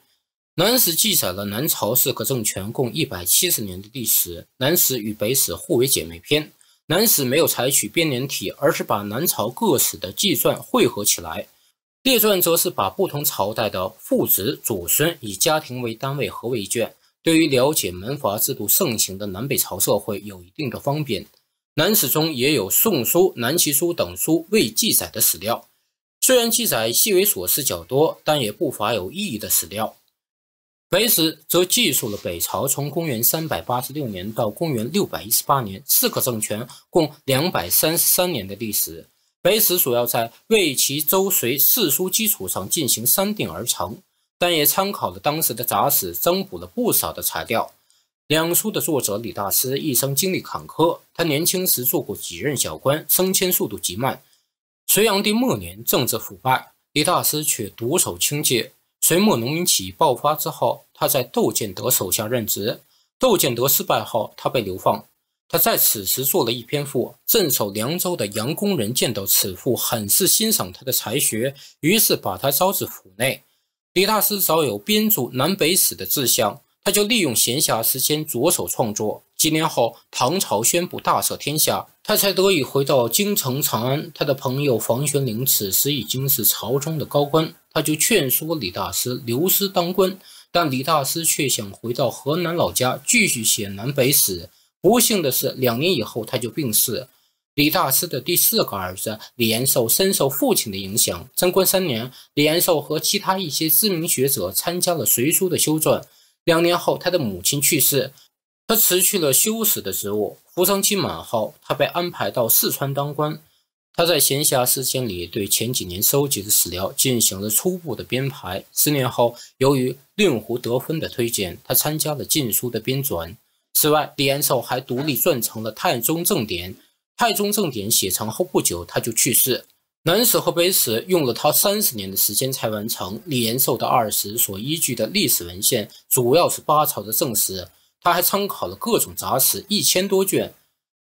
南史记载了南朝四个政权共一百七十年的历史，南史与北史互为姐妹篇。南史没有采取编年体，而是把南朝各史的计算汇合起来。列传则是把不同朝代的父子、祖孙以家庭为单位合为一卷，对于了解门阀制度盛行的南北朝社会有一定的方便。南史中也有《宋书》《南齐书》等书未记载的史料，虽然记载细微琐事较多，但也不乏有意义的史料。北史则记述了北朝从公元386年到公元618年四个政权共233年的历史。北史主要在魏、齐、周、隋四书基础上进行删定而成，但也参考了当时的杂史，增补了不少的材料。两书的作者李大师一生经历坎坷，他年轻时做过几任小官，升迁速度极慢。隋炀帝末年，政治腐败，李大师却独守清界。隋末农民起义爆发之后，他在窦建德手下任职，窦建德失败后，他被流放。他在此时做了一篇赋，镇守凉州的杨公人见到此赋，很是欣赏他的才学，于是把他招至府内。李大师早有编著南北史的志向，他就利用闲暇时间着手创作。几年后，唐朝宣布大赦天下，他才得以回到京城长安。他的朋友房玄龄此时已经是朝中的高官，他就劝说李大师留师当官，但李大师却想回到河南老家继续写南北史。不幸的是，两年以后他就病逝。李大师的第四个儿子李延寿深受父亲的影响。贞观三年，李延寿和其他一些知名学者参加了《隋书》的修撰。两年后，他的母亲去世，他辞去了修史的职务。服丧期满后，他被安排到四川当官。他在闲暇时间里对前几年收集的史料进行了初步的编排。十年后，由于令狐德分的推荐，他参加了《晋书》的编纂。此外，李延寿还独立撰成了《太宗正典》。《太宗正典》写成后不久，他就去世。南史和北史用了他三十年的时间才完成。李延寿的二史所依据的历史文献主要是八朝的正史，他还参考了各种杂史一千多卷。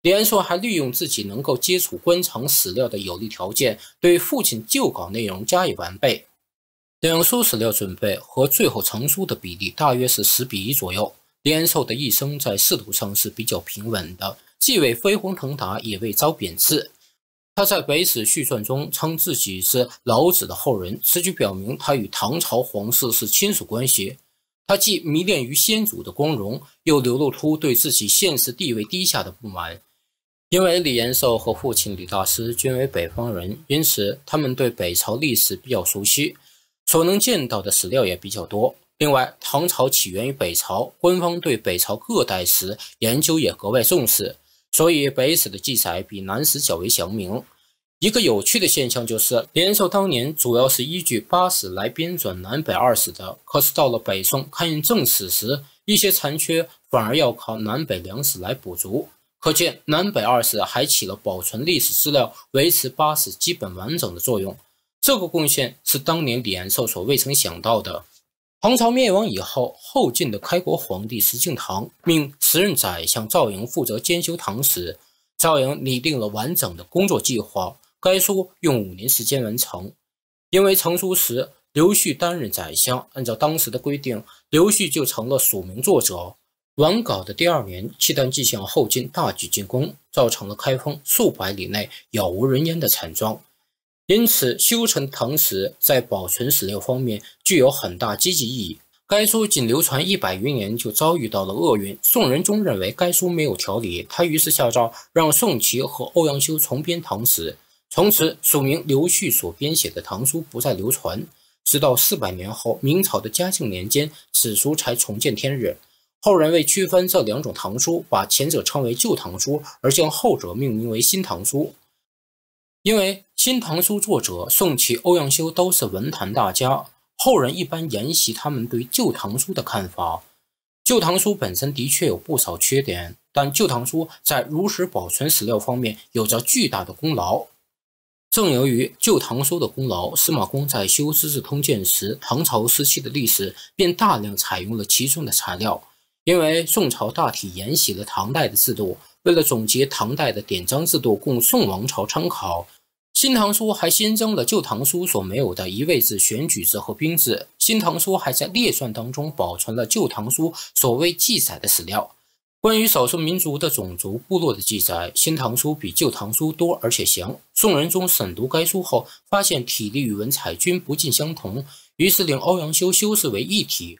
李延寿还利用自己能够接触官场史料的有利条件，对父亲旧稿内容加以完备。两书史料准备和最后成书的比例大约是十比一左右。李延寿的一生在仕途上是比较平稳的，既未飞黄腾达，也未遭贬斥。他在《北史》续传中称自己是老子的后人，此举表明他与唐朝皇室是亲属关系。他既迷恋于先祖的光荣，又流露出对自己现实地位低下的不满。因为李延寿和父亲李大师均为北方人，因此他们对北朝历史比较熟悉，所能见到的史料也比较多。另外，唐朝起源于北朝，官方对北朝各代史研究也格外重视，所以北史的记载比南史较为详明。一个有趣的现象就是，李寿当年主要是依据八史来编纂南北二史的，可是到了北宋刊印正史时，一些残缺反而要靠南北两史来补足。可见，南北二史还起了保存历史资料、维持八史基本完整的作用。这个贡献是当年李延寿所未曾想到的。唐朝灭亡以后，后晋的开国皇帝石敬瑭命时任宰相赵莹负责监修唐史。赵莹拟定了完整的工作计划，该书用五年时间完成。因为成书时刘旭担任宰相，按照当时的规定，刘旭就成了署名作者。完稿的第二年，契丹即向后晋大举进攻，造成了开封数百里内杳无人烟的惨状。因此，修成《唐诗》在保存史料方面具有很大积极意义。该书仅流传一百余年，就遭遇到了厄运。宋仁宗认为该书没有条理，他于是下诏让宋祁和欧阳修重编《唐史。从此署名刘旭所编写的《唐书》不再流传。直到四百年后，明朝的嘉靖年间，此书才重见天日。后人为区分这两种《唐书》，把前者称为《旧唐书》，而将后者命名为《新唐书》，因为。《新唐书》作者宋祁、欧阳修都是文坛大家，后人一般沿袭他们对《旧唐书》的看法。《旧唐书》本身的确有不少缺点，但《旧唐书》在如实保存史料方面有着巨大的功劳。正由于《旧唐书》的功劳，司马光在修《资治通鉴》时，唐朝时期的历史便大量采用了其中的材料。因为宋朝大体沿袭了唐代的制度，为了总结唐代的典章制度，供宋王朝参考。《新唐书》还新增了《旧唐书》所没有的一位制选举制和兵制，新唐书》还在列传当中保存了《旧唐书》所谓记载的史料，关于少数民族的种族、部落的记载，《新唐书》比《旧唐书》多而且详。宋仁宗审读该书后，发现体例与文采均不尽相同，于是令欧阳修修饰为一体。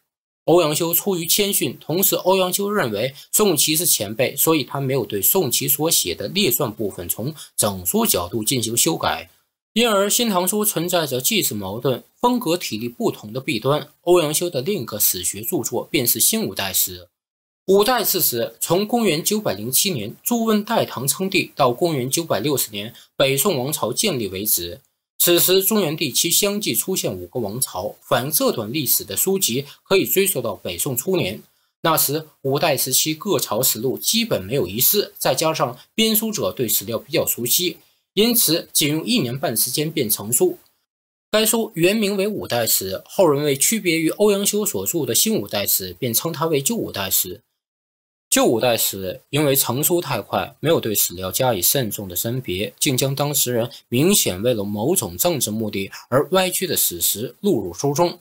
欧阳修出于谦逊，同时欧阳修认为宋祁是前辈，所以他没有对宋祁所写的列传部分从整书角度进行修改。因而《新唐书》存在着纪是矛盾、风格体力不同的弊端。欧阳修的另一个史学著作便是《新五代史》。五代是指从公元907年朱温代唐称帝到公元960年北宋王朝建立为止。此时，中原地区相继出现五个王朝。反映这段历史的书籍可以追溯到北宋初年。那时，五代时期各朝史录基本没有遗失，再加上编书者对史料比较熟悉，因此仅用一年半时间便成书。该书原名为《五代史》，后人为区别于欧阳修所著的《新五代史》，便称它为《旧五代史》。旧五代史因为成书太快，没有对史料加以慎重的甄别，竟将当事人明显为了某种政治目的而歪曲的史实录入书中。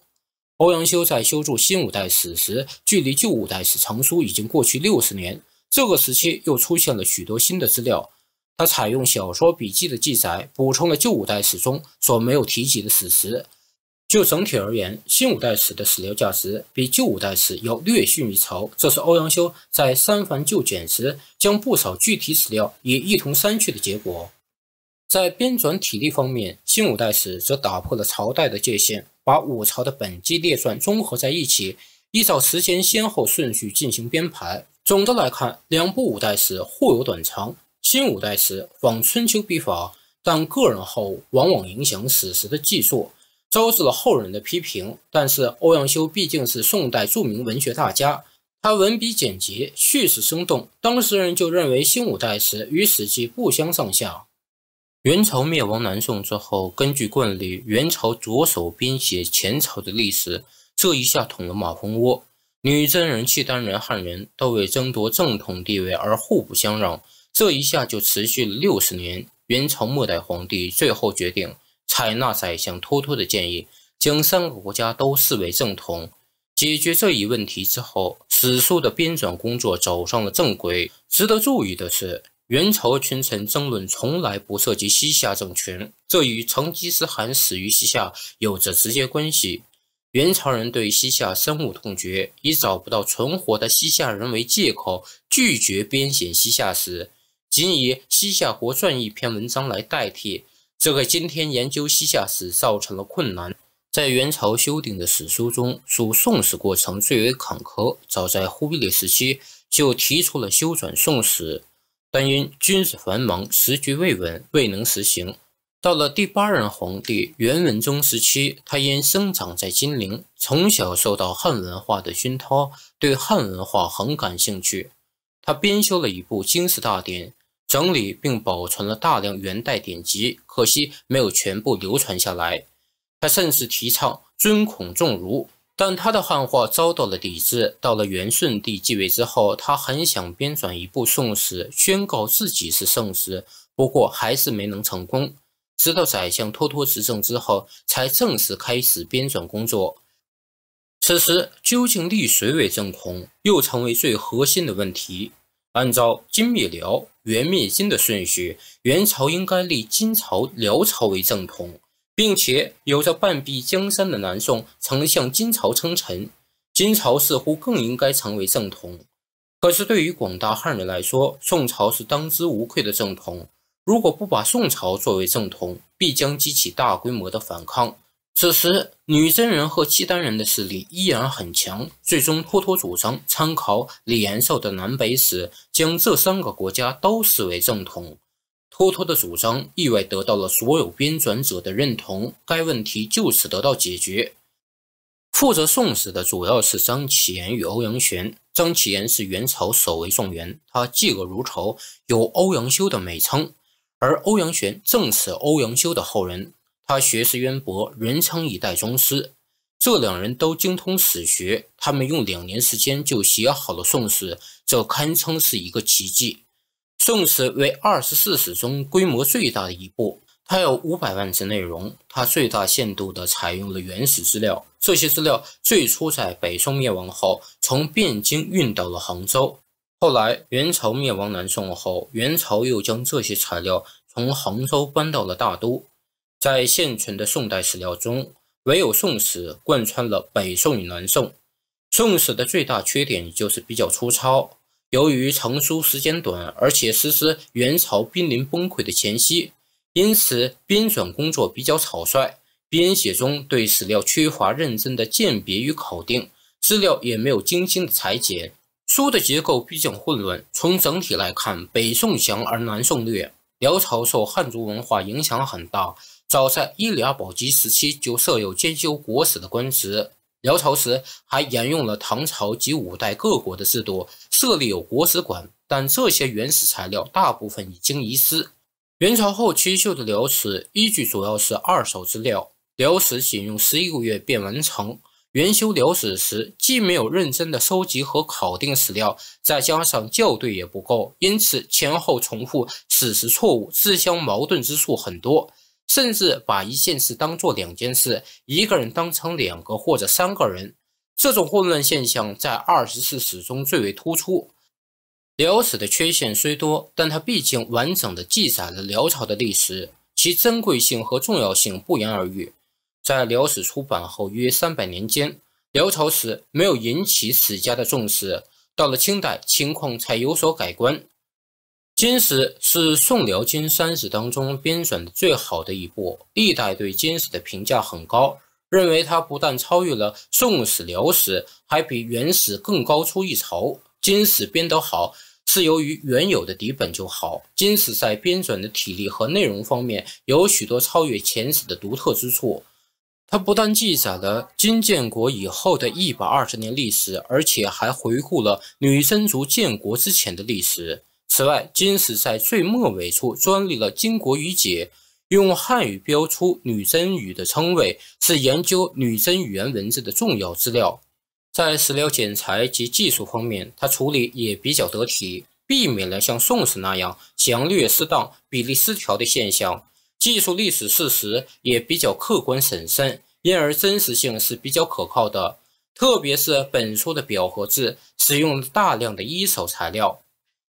欧阳修在修筑新五代史时，距离旧五代史成书已经过去六十年，这个时期又出现了许多新的资料，他采用小说笔记的记载，补充了旧五代史中所没有提及的史实。就整体而言，新五代史的史料价值比旧五代史要略逊一筹，这是欧阳修在删繁就简时将不少具体史料也一同删去的结果。在编纂体例方面，新五代史则打破了朝代的界限，把五朝的本纪、列传综合在一起，依照时间先后顺序进行编排。总的来看，两部五代史互有短长。新五代史仿春秋笔法，但个人好往往影响史实的记述。招致了后人的批评，但是欧阳修毕竟是宋代著名文学大家，他文笔简洁，叙事生动，当时人就认为新五代史与史记不相上下。元朝灭亡南宋之后，根据惯例，元朝着手编写前朝的历史，这一下捅了马蜂窝。女真人、契丹人、汉人都为争夺正统地位而互不相让，这一下就持续了六十年。元朝末代皇帝最后决定。采纳宰相脱脱的建议，将三个国家都视为正统。解决这一问题之后，史书的编纂工作走上了正轨。值得注意的是，元朝群臣争论从来不涉及西夏政权，这与成吉思汗死于西夏有着直接关系。元朝人对西夏深恶痛绝，以找不到存活的西夏人为借口，拒绝编写西夏史，仅以《西夏国传》一篇文章来代替。这个今天研究西夏史造成了困难。在元朝修订的史书中，属宋史过程最为坎坷。早在忽必烈时期就提出了修纂宋史，但因军事繁忙，时局未稳，未能实行。到了第八任皇帝元文宗时期，他因生长在金陵，从小受到汉文化的熏陶，对汉文化很感兴趣。他编修了一部《经史大典》。整理并保存了大量元代典籍，可惜没有全部流传下来。他甚至提倡尊孔重儒，但他的汉化遭到了抵制。到了元顺帝继位之后，他很想编纂一部《宋史》，宣告自己是圣史，不过还是没能成功。直到宰相脱脱执政之后，才正式开始编纂工作。此时，究竟立谁为正统，又成为最核心的问题。按照金灭辽、元灭金的顺序，元朝应该立金朝、辽朝为正统，并且有着半壁江山的南宋曾向金朝称臣，金朝似乎更应该成为正统。可是，对于广大汉人来说，宋朝是当之无愧的正统。如果不把宋朝作为正统，必将激起大规模的反抗。此时，女真人和契丹人的势力依然很强。最终，脱脱主张参考李延寿的《南北史》，将这三个国家都视为正统。脱脱的主张意外得到了所有编纂者的认同，该问题就此得到解决。负责宋史的主要是张齐言与欧阳询，张齐言是元朝首位宋元，他嫉恶如仇，有欧阳修的美称。而欧阳询正是欧阳修的后人。他学识渊博，人称一代宗师。这两人都精通史学，他们用两年时间就写好了《宋史》，这堪称是一个奇迹。《宋史》为二十四史中规模最大的一部，它有五百万字内容。它最大限度地采用了原始资料，这些资料最初在北宋灭亡后从汴京运到了杭州，后来元朝灭亡南宋后，元朝又将这些材料从杭州搬到了大都。在现存的宋代史料中，唯有《宋史》贯穿了北宋与南宋。《宋史》的最大缺点就是比较粗糙。由于成书时间短，而且实施元朝濒临崩溃的前夕，因此编纂工作比较草率，编写中对史料缺乏认真的鉴别与考定，资料也没有精心的裁剪，书的结构比较混乱。从整体来看，北宋详而南宋略。辽朝受汉族文化影响很大。早在伊疗保吉时期就设有兼修国史的官职，辽朝时还沿用了唐朝及五代各国的制度，设立有国史馆。但这些原始材料大部分已经遗失。元朝后期修的辽史，依据主要是二手资料，辽史仅用十一个月便完成。元修辽史时，既没有认真的收集和考定史料，再加上校对也不够，因此前后重复、史实错误、自相矛盾之处很多。甚至把一件事当做两件事，一个人当成两个或者三个人，这种混乱现象在《二十四史》中最为突出。《辽史》的缺陷虽多，但它毕竟完整的记载了辽朝的历史，其珍贵性和重要性不言而喻。在《辽史》出版后约三百年间，辽朝史没有引起史家的重视，到了清代，情况才有所改观。《金史》是宋辽金三史当中编纂的最好的一部，历代对《金史》的评价很高，认为它不但超越了《宋史》《辽史》，还比元史更高出一筹。《金史》编得好，是由于原有的底本就好。《金史》在编纂的体力和内容方面有许多超越前史的独特之处。它不但记载了金建国以后的一百二十年历史，而且还回顾了女真族建国之前的历史。此外，金史在最末尾处专立了《金国语解》，用汉语标出女真语的称谓，是研究女真语言文字的重要资料。在史料剪裁及技术方面，它处理也比较得体，避免了像宋史那样详略失当、比例失调的现象。技术历史事实也比较客观审慎，因而真实性是比较可靠的。特别是本书的表和字，使用了大量的一手材料。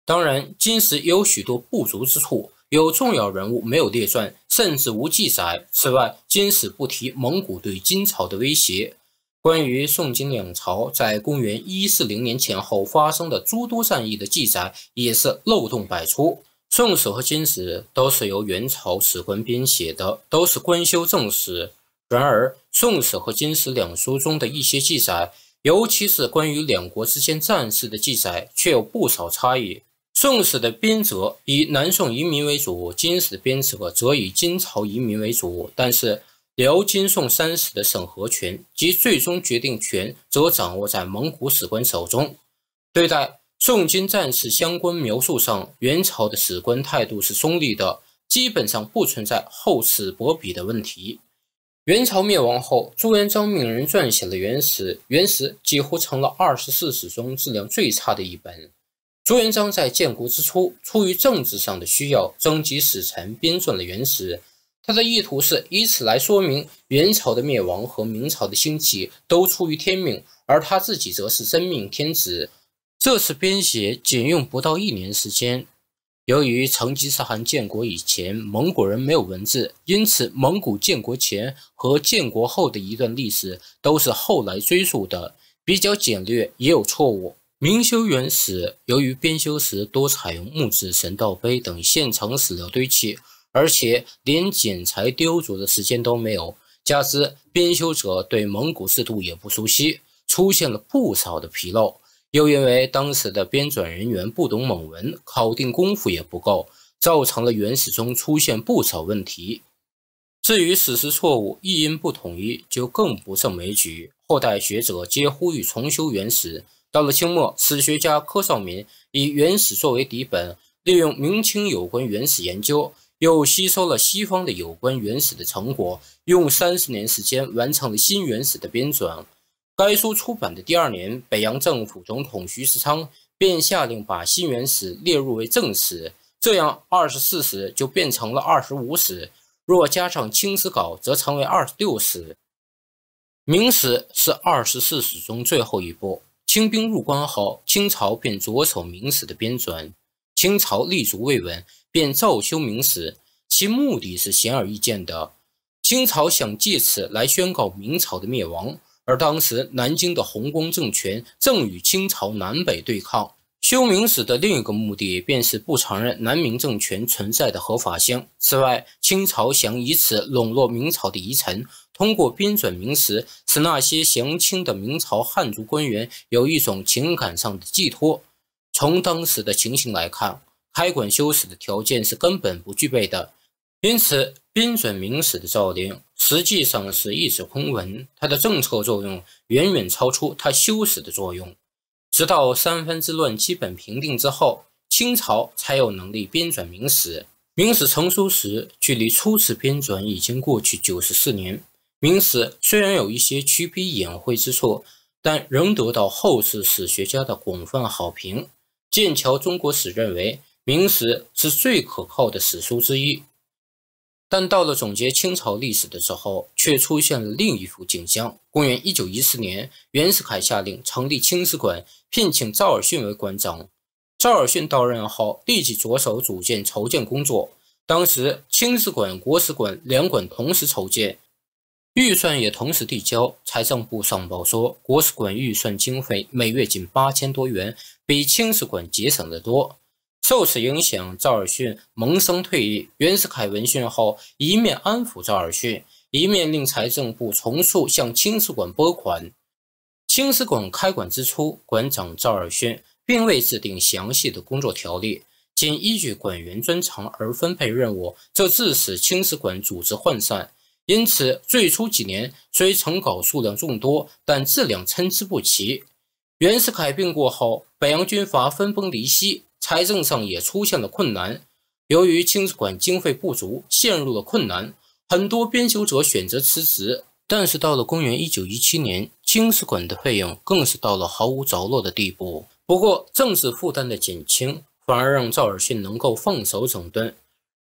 当然，金史也有许多不足之处，有重要人物没有列传，甚至无记载。此外，金史不提蒙古对金朝的威胁。关于宋金两朝在公元一四零年前后发生的诸多战役的记载，也是漏洞百出。宋史和金史都是由元朝史官编写的，都是官修正史。然而，宋史和金史两书中的一些记载，尤其是关于两国之间战事的记载，却有不少差异。宋史的编者以南宋移民为主，金史编者则以金朝移民为主。但是辽、金、宋三史的审核权及最终决定权则掌握在蒙古史官手中。对待宋金战事相关描述上，元朝的史官态度是中立的，基本上不存在厚此薄彼的问题。元朝灭亡后，朱元璋命人撰写了元史，元史几乎成了二十四史中质量最差的一本。朱元璋在建国之初，出于政治上的需要，征集使臣编撰了《元史》。他的意图是以此来说明元朝的灭亡和明朝的兴起都出于天命，而他自己则是真命天子。这次编写仅用不到一年时间。由于成吉思汗建国以前，蒙古人没有文字，因此蒙古建国前和建国后的一段历史都是后来追溯的，比较简略，也有错误。明修元史，由于编修时多采用木质神道碑等现成史料堆砌，而且连剪裁雕琢的时间都没有，加之编修者对蒙古制度也不熟悉，出现了不少的纰漏。又因为当时的编纂人员不懂蒙文，考定功夫也不够，造成了原始中出现不少问题。至于史实错误、译音不统一，就更不胜枚举。后代学者皆呼吁重修原始。到了清末，史学家柯少敏以《原始作为底本，利用明清有关《原始研究，又吸收了西方的有关《原始的成果，用三十年时间完成了《新原始的编纂。该书出版的第二年，北洋政府总统徐世昌便下令把《新原始列入为正史，这样二十四史就变成了二十五史。若加上《清史稿》，则成为二十六史。《明史》是二十四史中最后一部。清兵入关后，清朝便着手明史的编纂。清朝立足未稳，便造修明史，其目的是显而易见的。清朝想借此来宣告明朝的灭亡，而当时南京的弘光政权正与清朝南北对抗。修明史的另一个目的，便是不承认南明政权存在的合法性。此外，清朝想以此笼络明朝的遗臣，通过编纂明史，使那些降清的明朝汉族官员有一种情感上的寄托。从当时的情形来看，开馆修史的条件是根本不具备的，因此编纂明史的诏令实际上是一纸空文。它的政策作用远远超出它修史的作用。直到三藩之乱基本平定之后，清朝才有能力编纂明史。明史成书时，距离初次编纂已经过去九十四年。明史虽然有一些曲笔隐讳之处，但仍得到后世史学家的广泛好评。剑桥中国史认为，明史是最可靠的史书之一。但到了总结清朝历史的时候，却出现了另一幅景象。公元一九一四年，袁世凯下令成立清史馆，聘请赵尔巽为馆长。赵尔巽到任后，立即着手组建筹建工作。当时，清史馆、国史馆两馆同时筹建，预算也同时递交财政部上报。说国史馆预算经费每月仅八千多元，比清史馆节省得多。受此影响，赵尔巽萌生退意。袁世凯闻讯后，一面安抚赵尔巽，一面令财政部重塑，向清史馆拨款。清史馆开馆之初，馆长赵尔巽并未制定详细的工作条例，仅依据馆员专长而分配任务，这致使清史馆组织涣散。因此，最初几年虽成稿数量众多，但质量参差不齐。袁世凯病故后，北洋军阀分崩离析。财政上也出现了困难，由于青史馆经费不足，陷入了困难。很多编修者选择辞职，但是到了公元一九一七年，青史馆的费用更是到了毫无着落的地步。不过，政治负担的减轻，反而让赵尔巽能够放手整顿。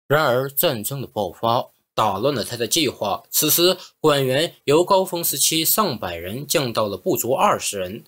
然而，战争的爆发打乱了他的计划，此时馆员由高峰时期上百人降到了不足二十人。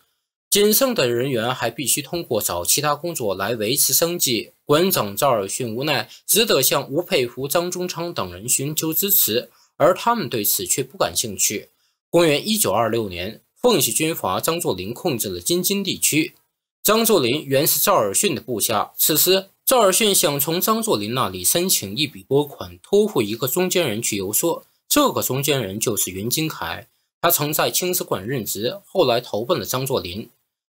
仅剩的人员还必须通过找其他工作来维持生计。馆长赵尔逊无奈，只得向吴佩孚、张宗昌等人寻求支持，而他们对此却不感兴趣。公元一九二六年，奉系军阀张作霖控制了京津地区。张作霖原是赵尔逊的部下，此时赵尔逊想从张作霖那里申请一笔拨款，托付一个中间人去游说。这个中间人就是袁金凯，他曾在清史馆任职，后来投奔了张作霖。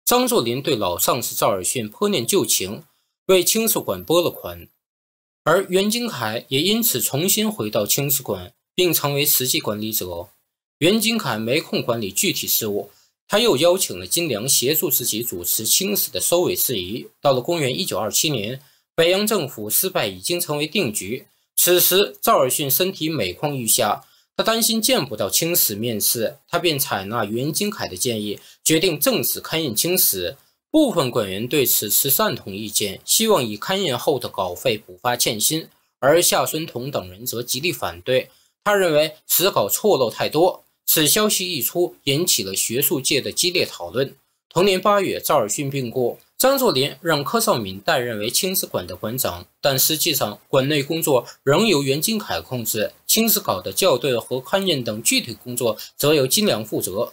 张作霖对老上司赵尔巽颇念旧情，为青史馆拨了款，而袁金凯也因此重新回到青史馆，并成为实际管理者。袁金凯没空管理具体事务，他又邀请了金良协助自己主持青史的收尾事宜。到了公元一九二七年，北洋政府失败已经成为定局，此时赵尔巽身体每况愈下。他担心见不到青史面世，他便采纳袁金凯的建议，决定正式刊印青史。部分官员对此持赞同意见，希望以刊印后的稿费补发欠薪；而夏孙同等人则极力反对，他认为此稿错漏太多。此消息一出，引起了学术界的激烈讨论。同年八月，赵尔巽病故。张作霖让柯少敏代任为青瓷馆的馆长，但实际上馆内工作仍由袁金凯控制。青瓷稿的校对和刊印等具体工作，则由金良负责。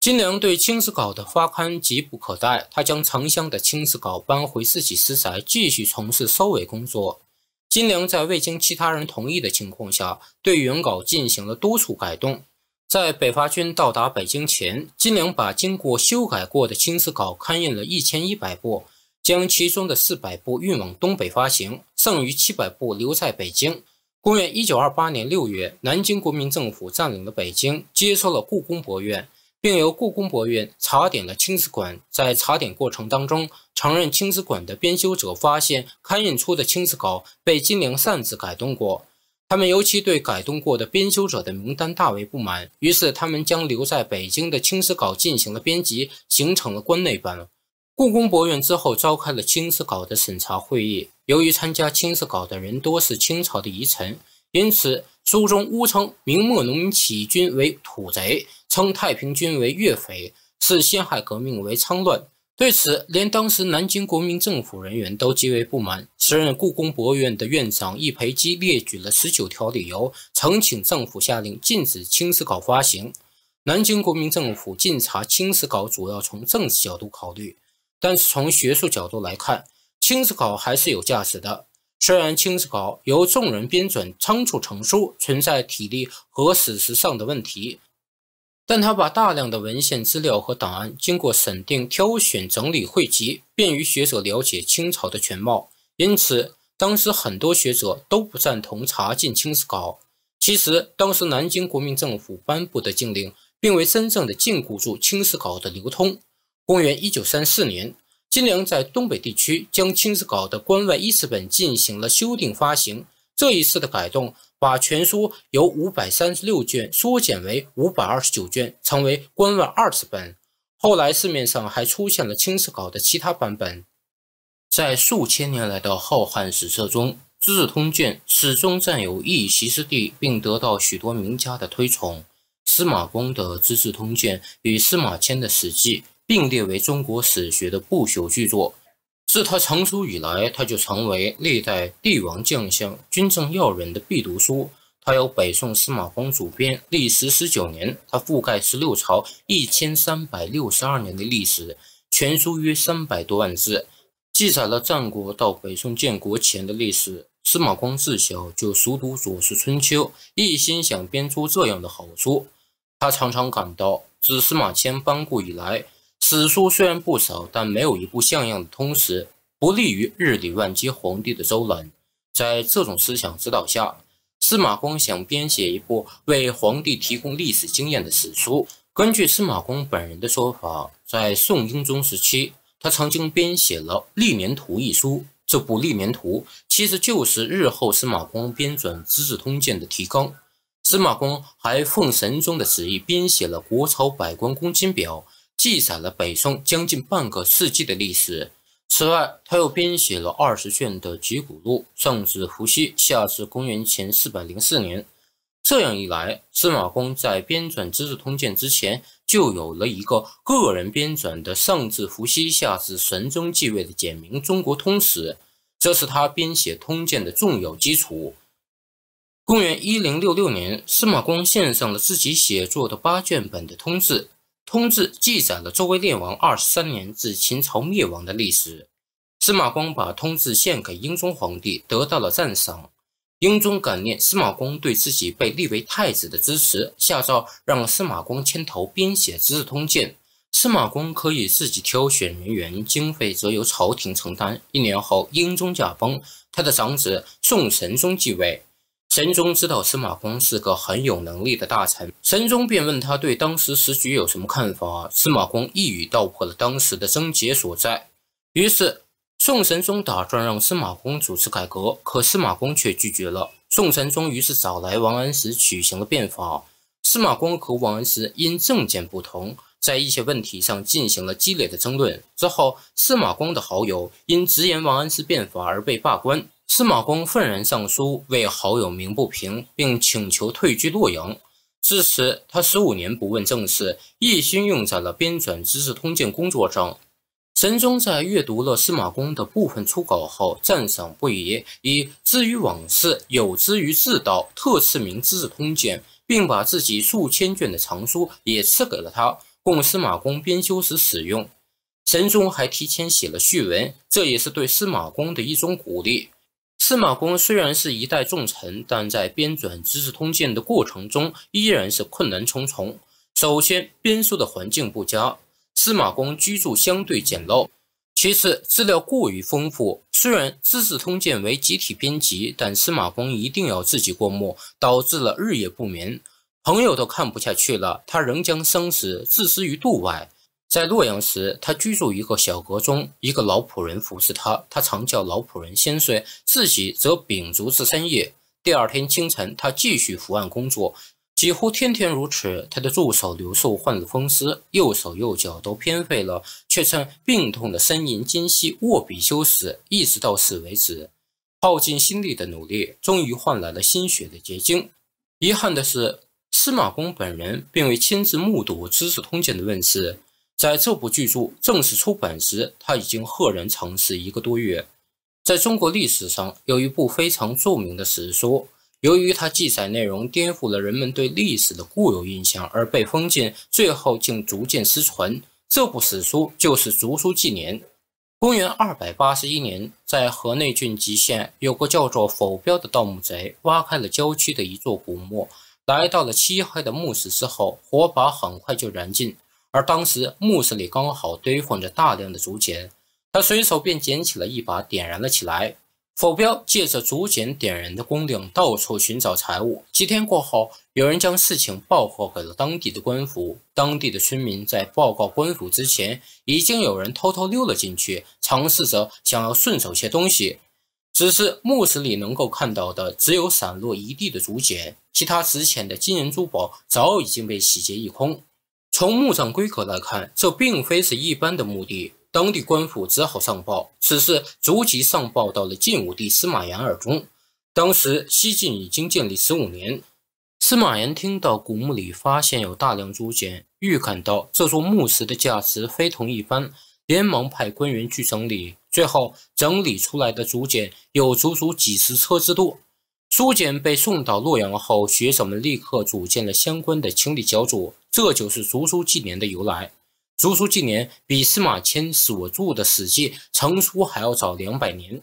金良对青瓷稿的发刊急不可待，他将藏香的青瓷稿搬回自己私宅，继续从事收尾工作。金良在未经其他人同意的情况下，对原稿进行了多处改动。在北伐军到达北京前，金陵把经过修改过的青瓷稿刊印了一千一百部，将其中的四百部运往东北发行，剩余七百部留在北京。公元一九二八年六月，南京国民政府占领了北京，接收了故宫博物院，并由故宫博物院查点了青瓷馆。在查点过程当中，承认青瓷馆的编修者发现，刊印出的青瓷稿被金陵擅自改动过。他们尤其对改动过的编修者的名单大为不满，于是他们将留在北京的清史稿进行了编辑，形成了关内版。故宫博物院之后召开了清史稿的审查会议。由于参加清史稿的人多是清朝的遗臣，因此书中诬称明末农民起义军为土贼，称太平军为岳匪，视辛亥革命为仓乱。对此，连当时南京国民政府人员都极为不满。时任故宫博物院的院长易培基列举了十九条理由，恳请政府下令禁止《青瓷稿》发行。南京国民政府禁查《青瓷稿》，主要从政治角度考虑，但是从学术角度来看，《青瓷稿》还是有价值的。虽然《青瓷稿》由众人编纂、仓促成书，存在体力和史实上的问题。但他把大量的文献资料和档案经过审定、挑选、整理、汇集，便于学者了解清朝的全貌。因此，当时很多学者都不赞同查禁《清史稿》。其实，当时南京国民政府颁布的禁令，并未真正的禁锢住清史稿》的流通。公元一九三四年，金良在东北地区将《清史稿》的关外一词本进行了修订发行。这一次的改动。把全书由五百三十六卷缩减为五百二十九卷，成为官文二十本。后来市面上还出现了清史稿的其他版本。在数千年来的浩瀚史册中，《资治通鉴》始终占有一席之地，并得到许多名家的推崇。司马光的《资治通鉴》与司马迁的《史记》并列为中国史学的不朽巨作。自他成书以来，他就成为历代帝王将相、军政要人的必读书。他由北宋司马光主编，历时十九年，他覆盖十六朝一千三百六十二年的历史，全书约三百多万字，记载了战国到北宋建国前的历史。司马光自小就熟读《左氏春秋》，一心想编出这样的好书。他常常感到，自司马迁、班固以来，史书虽然不少，但没有一部像样的通史，不利于日理万机皇帝的周览。在这种思想指导下，司马光想编写一部为皇帝提供历史经验的史书。根据司马光本人的说法，在宋英宗时期，他曾经编写了《历年图》一书。这部《历年图》其实就是日后司马光编纂《资治通鉴》的提纲。司马光还奉神宗的旨意编写了《国朝百官公卿表》。记载了北宋将近半个世纪的历史。此外，他又编写了二十卷的《集古录》，上至伏羲，下至公元前四百零四年。这样一来，司马光在编纂《资治通鉴》之前，就有了一个个人编纂的上至伏羲，下至神宗继位的简明中国通史，这是他编写《通鉴》的重要基础。公元一零六六年，司马光献上了自己写作的八卷本的《通志》。《通志》记载了周威烈王二十三年至秦朝灭亡的历史。司马光把《通志》献给英宗皇帝，得到了赞赏。英宗感念司马光对自己被立为太子的支持，下诏让司马光牵头编写《资治通鉴》。司马光可以自己挑选人员，经费则由朝廷承担。一年后，英宗驾崩，他的长子宋神宗继位。神宗知道司马光是个很有能力的大臣，神宗便问他对当时时局有什么看法。司马光一语道破了当时的症结所在。于是，宋神宗打算让司马光主持改革，可司马光却拒绝了。宋神宗于是找来王安石，举行了变法。司马光和王安石因政见不同，在一些问题上进行了激烈的争论。之后，司马光的好友因直言王安石变法而被罢官。司马光愤然上书为好友鸣不平，并请求退居洛阳。自此，他十五年不问政事，一心用在了编纂《资治通鉴》工作上。神宗在阅读了司马光的部分初稿后，赞赏不已，以资于往事，有之于治道，特赐名《资治通鉴》，并把自己数千卷的藏书也赐给了他，供司马光编修时使用。神宗还提前写了序文，这也是对司马光的一种鼓励。司马光虽然是一代重臣，但在编纂《资治通鉴》的过程中，依然是困难重重。首先，编书的环境不佳，司马光居住相对简陋；其次，资料过于丰富。虽然《资治通鉴》为集体编辑，但司马光一定要自己过目，导致了日夜不眠。朋友都看不下去了，他仍将生死置之于度外。在洛阳时，他居住一个小阁中，一个老仆人服侍他。他常叫老仆人先睡，自己则秉烛至深夜。第二天清晨，他继续伏案工作，几乎天天如此。他的助手刘寿患了风湿，右手右脚都偏废了，却趁病痛的呻吟间隙握笔修史，一直到死为止。耗尽心力的努力，终于换来了心血的结晶。遗憾的是，司马光本人并未亲自目睹《资治通鉴》的问世。在这部巨著正式出版时，他已经赫然长逝一个多月。在中国历史上，有一部非常著名的史书，由于它记载内容颠覆了人们对历史的固有印象而被封禁，最后竟逐渐失传。这部史书就是《竹书纪年》。公元二百八十一年，在河内郡吉县，有个叫做“否标的盗墓贼，挖开了郊区的一座古墓，来到了漆黑的墓室之后，火把很快就燃尽。而当时墓室里刚好堆放着大量的竹简，他随手便捡起了一把，点燃了起来。伏彪借着竹简点燃的光亮，到处寻找财物。几天过后，有人将事情报告给了当地的官府。当地的村民在报告官府之前，已经有人偷偷溜了进去，尝试着想要顺手些东西。只是墓室里能够看到的只有散落一地的竹简，其他值钱的金银珠宝早已经被洗劫一空。从墓葬规格来看，这并非是一般的墓地，当地官府只好上报此事，逐级上报到了晋武帝司马炎耳中。当时西晋已经建立十五年，司马炎听到古墓里发现有大量竹简，预感到这座墓室的价值非同一般，连忙派官员去整理。最后整理出来的竹简有足足几十车之多。竹简被送到洛阳后，学者们立刻组建了相关的清理小组，这就是《竹书纪年》的由来。《竹书纪年》比司马迁所著的《史记》成书还要早两百年。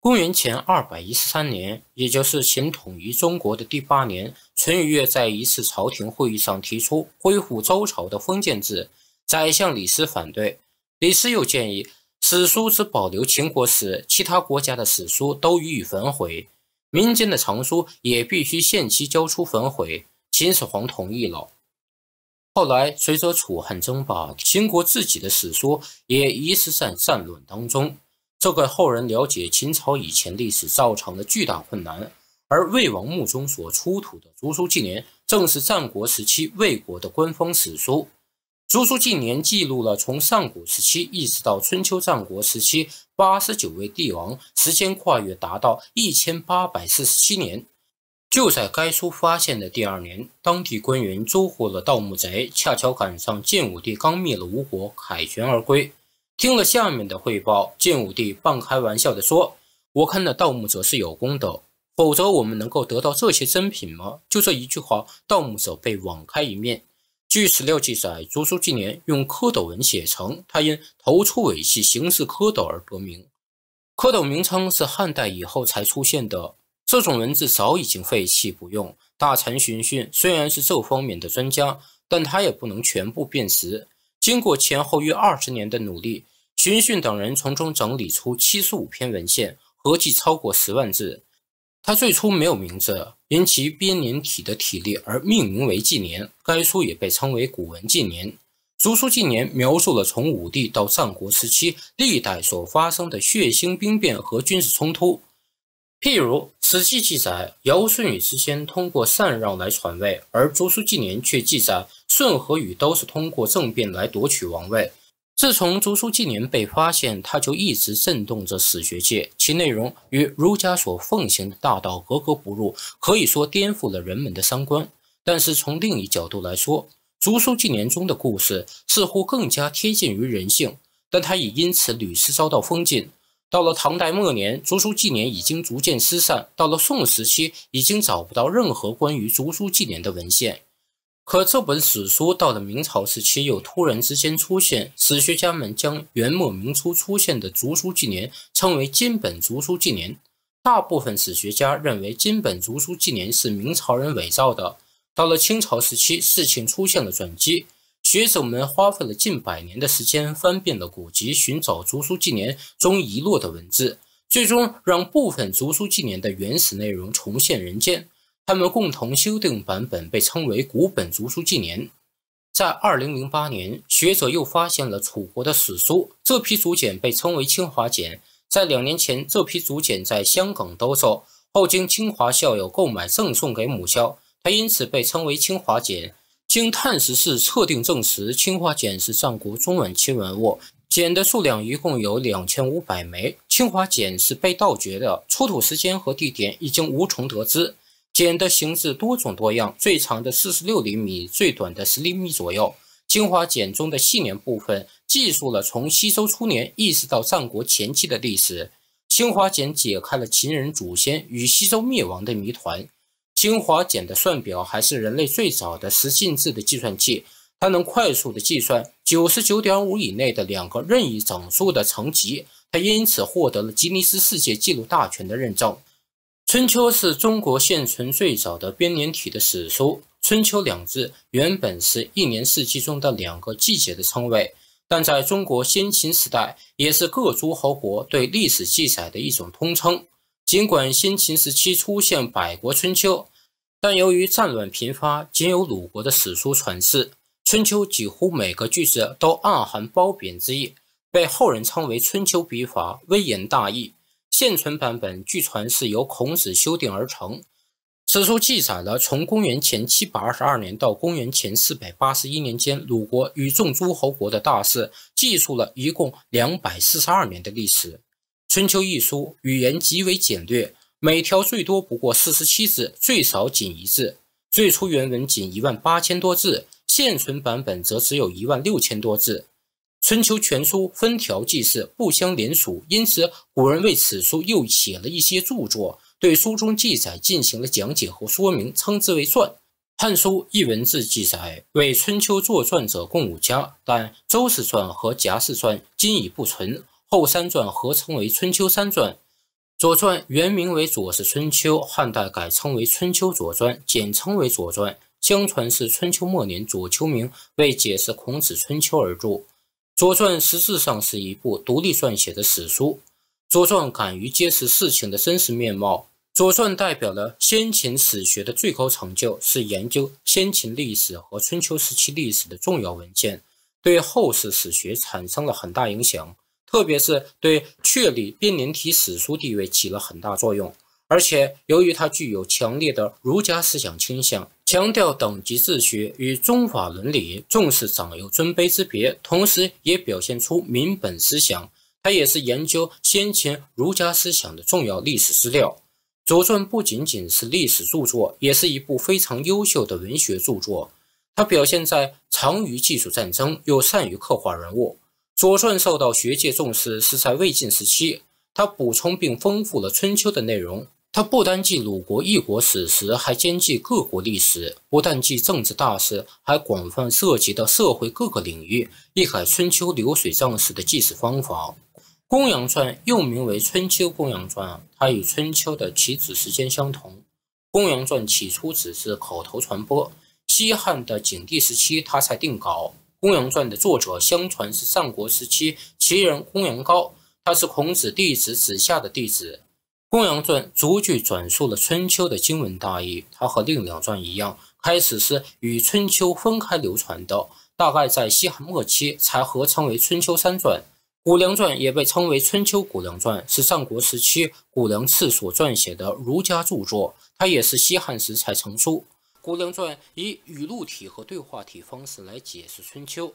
公元前二百一十三年，也就是秦统一中国的第八年，淳于越在一次朝廷会议上提出恢复周朝的封建制，宰相李斯反对。李斯又建议，史书只保留秦国史，其他国家的史书都予以焚毁。民间的藏书也必须限期交出焚毁。秦始皇同意了。后来随着楚汉争霸，秦国自己的史书也遗失在战乱当中，这给后人了解秦朝以前历史造成了巨大困难。而魏王墓中所出土的竹书纪年，正是战国时期魏国的官方史书。《竹书纪年》记录了从上古时期一直到春秋战国时期八十九位帝王，时间跨越达到一千八百四十七年。就在该书发现的第二年，当地官员捉获了盗墓贼，恰巧赶上晋武帝刚灭了吴国，凯旋而归。听了下面的汇报，晋武帝半开玩笑地说：“我看那盗墓者是有功的，否则我们能够得到这些珍品吗？”就这一句话，盗墓者被网开一面。据史料记载，竹书纪年用蝌蚪文写成，它因头粗尾细，形似蝌蚪而得名。蝌蚪名称是汉代以后才出现的，这种文字早已经废弃不用。大臣寻讯虽然是这方面的专家，但他也不能全部辨识。经过前后约二十年的努力，荀讯等人从中整理出七十五篇文献，合计超过十万字。他最初没有名字，因其编年体的体例而命名为《纪年》，该书也被称为《古文纪年》。《竹书纪年》描述了从武帝到战国时期历代所发生的血腥兵变和军事冲突。譬如，《史记》记载尧、舜、禹之间通过禅让来传位，而《竹书纪年》却记载舜和禹都是通过政变来夺取王位。自从《竹书纪年》被发现，它就一直震动着史学界。其内容与儒家所奉行的大道格格不入，可以说颠覆了人们的三观。但是从另一角度来说，《竹书纪年》中的故事似乎更加贴近于人性，但它也因此屡次遭到封禁。到了唐代末年，《竹书纪年》已经逐渐失散。到了宋时期，已经找不到任何关于《竹书纪年》的文献。可这本史书到了明朝时期又突然之间出现，史学家们将元末明初出现的《竹书纪年》称为“金本竹书纪年”。大部分史学家认为“金本竹书纪年”是明朝人伪造的。到了清朝时期，事情出现了转机，学者们花费了近百年的时间，翻遍了古籍，寻找《竹书纪年》中遗落的文字，最终让部分《竹书纪年》的原始内容重现人间。他们共同修订版本被称为《古本竹书纪年》。在2008年，学者又发现了楚国的史书，这批竹简被称为清华简。在两年前，这批竹简在香港兜售，后经清华校友购买，赠送给母校，它因此被称为清华简。经碳十四测定证实，清华简是战国中晚期文物。简的数量一共有两千五百枚。清华简是被盗掘的，出土时间和地点已经无从得知。简的形制多种多样，最长的四十六厘米，最短的十厘米左右。精华简中的细年部分，记述了从西周初年一直到战国前期的历史。清华简解开了秦人祖先与西周灭亡的谜团。清华简的算表还是人类最早的十进制的计算器，它能快速的计算九十九点五以内的两个任意整数的乘积，它因此获得了吉尼斯世界纪录大全的认证。春秋是中国现存最早的编年体的史书。春秋两字原本是一年四季中的两个季节的称谓，但在中国先秦时代，也是各诸侯国对历史记载的一种通称。尽管先秦时期出现《百国春秋》，但由于战乱频发，仅有鲁国的史书传世。春秋几乎每个句子都暗含褒贬之意，被后人称为“春秋笔法”，微言大义。现存版本据传是由孔子修订而成。此书记载了从公元前七百二十二年到公元前四百八十一年间鲁国与众诸侯国的大事，记述了一共两百四十二年的历史。《春秋》一书语言极为简略，每条最多不过四十七字，最少仅一字。最初原文仅一万八千多字，现存版本则只有一万六千多字。《春秋》全书分条记事，不相连属，因此古人为此书又写了一些著作，对书中记载进行了讲解和说明，称之为传。《汉书·艺文志》记载，为《春秋》作传者共五家，但周氏传和贾氏传今已不存，后三传合称为《春秋三传》。《左传》原名为《左氏春秋》，汉代改称为《春秋左传》，简称为《左传》。相传是春秋末年左丘明为解释孔子《春秋》而著。《左传》实质上是一部独立撰写的史书，《左传》敢于揭示事情的真实面貌，《左传》代表了先秦史学的最高成就，是研究先秦历史和春秋时期历史的重要文献，对后世史学产生了很大影响，特别是对确立编年体史书地位起了很大作用。而且，由于它具有强烈的儒家思想倾向，强调等级秩序与宗法伦理，重视长幼尊卑之别，同时也表现出民本思想。它也是研究先秦儒家思想的重要历史资料。《左传》不仅仅是历史著作，也是一部非常优秀的文学著作。它表现在长于技术战争，又善于刻画人物。《左传》受到学界重视是在魏晋时期，它补充并丰富了《春秋》的内容。他不单记鲁国一国史实，还兼记各国历史；不但记政治大事，还广泛涉及到社会各个领域，一改春秋流水账式的记事方法。《公羊传》又名为《春秋公羊传》，它与《春秋》的起止时间相同。《公羊传》起初只是口头传播，西汉的景帝时期，他才定稿。《公羊传》的作者相传是战国时期齐人公羊高，他是孔子弟子子夏的弟子。公羊传逐句转述了春秋的经文大意，它和另两传一样，开始是与春秋分开流传的，大概在西汉末期才合称为春秋三传。谷梁传也被称为春秋谷梁传，是战国时期谷梁次所撰写的儒家著作，它也是西汉时才成书。谷梁传以语录体和对话体方式来解释春秋。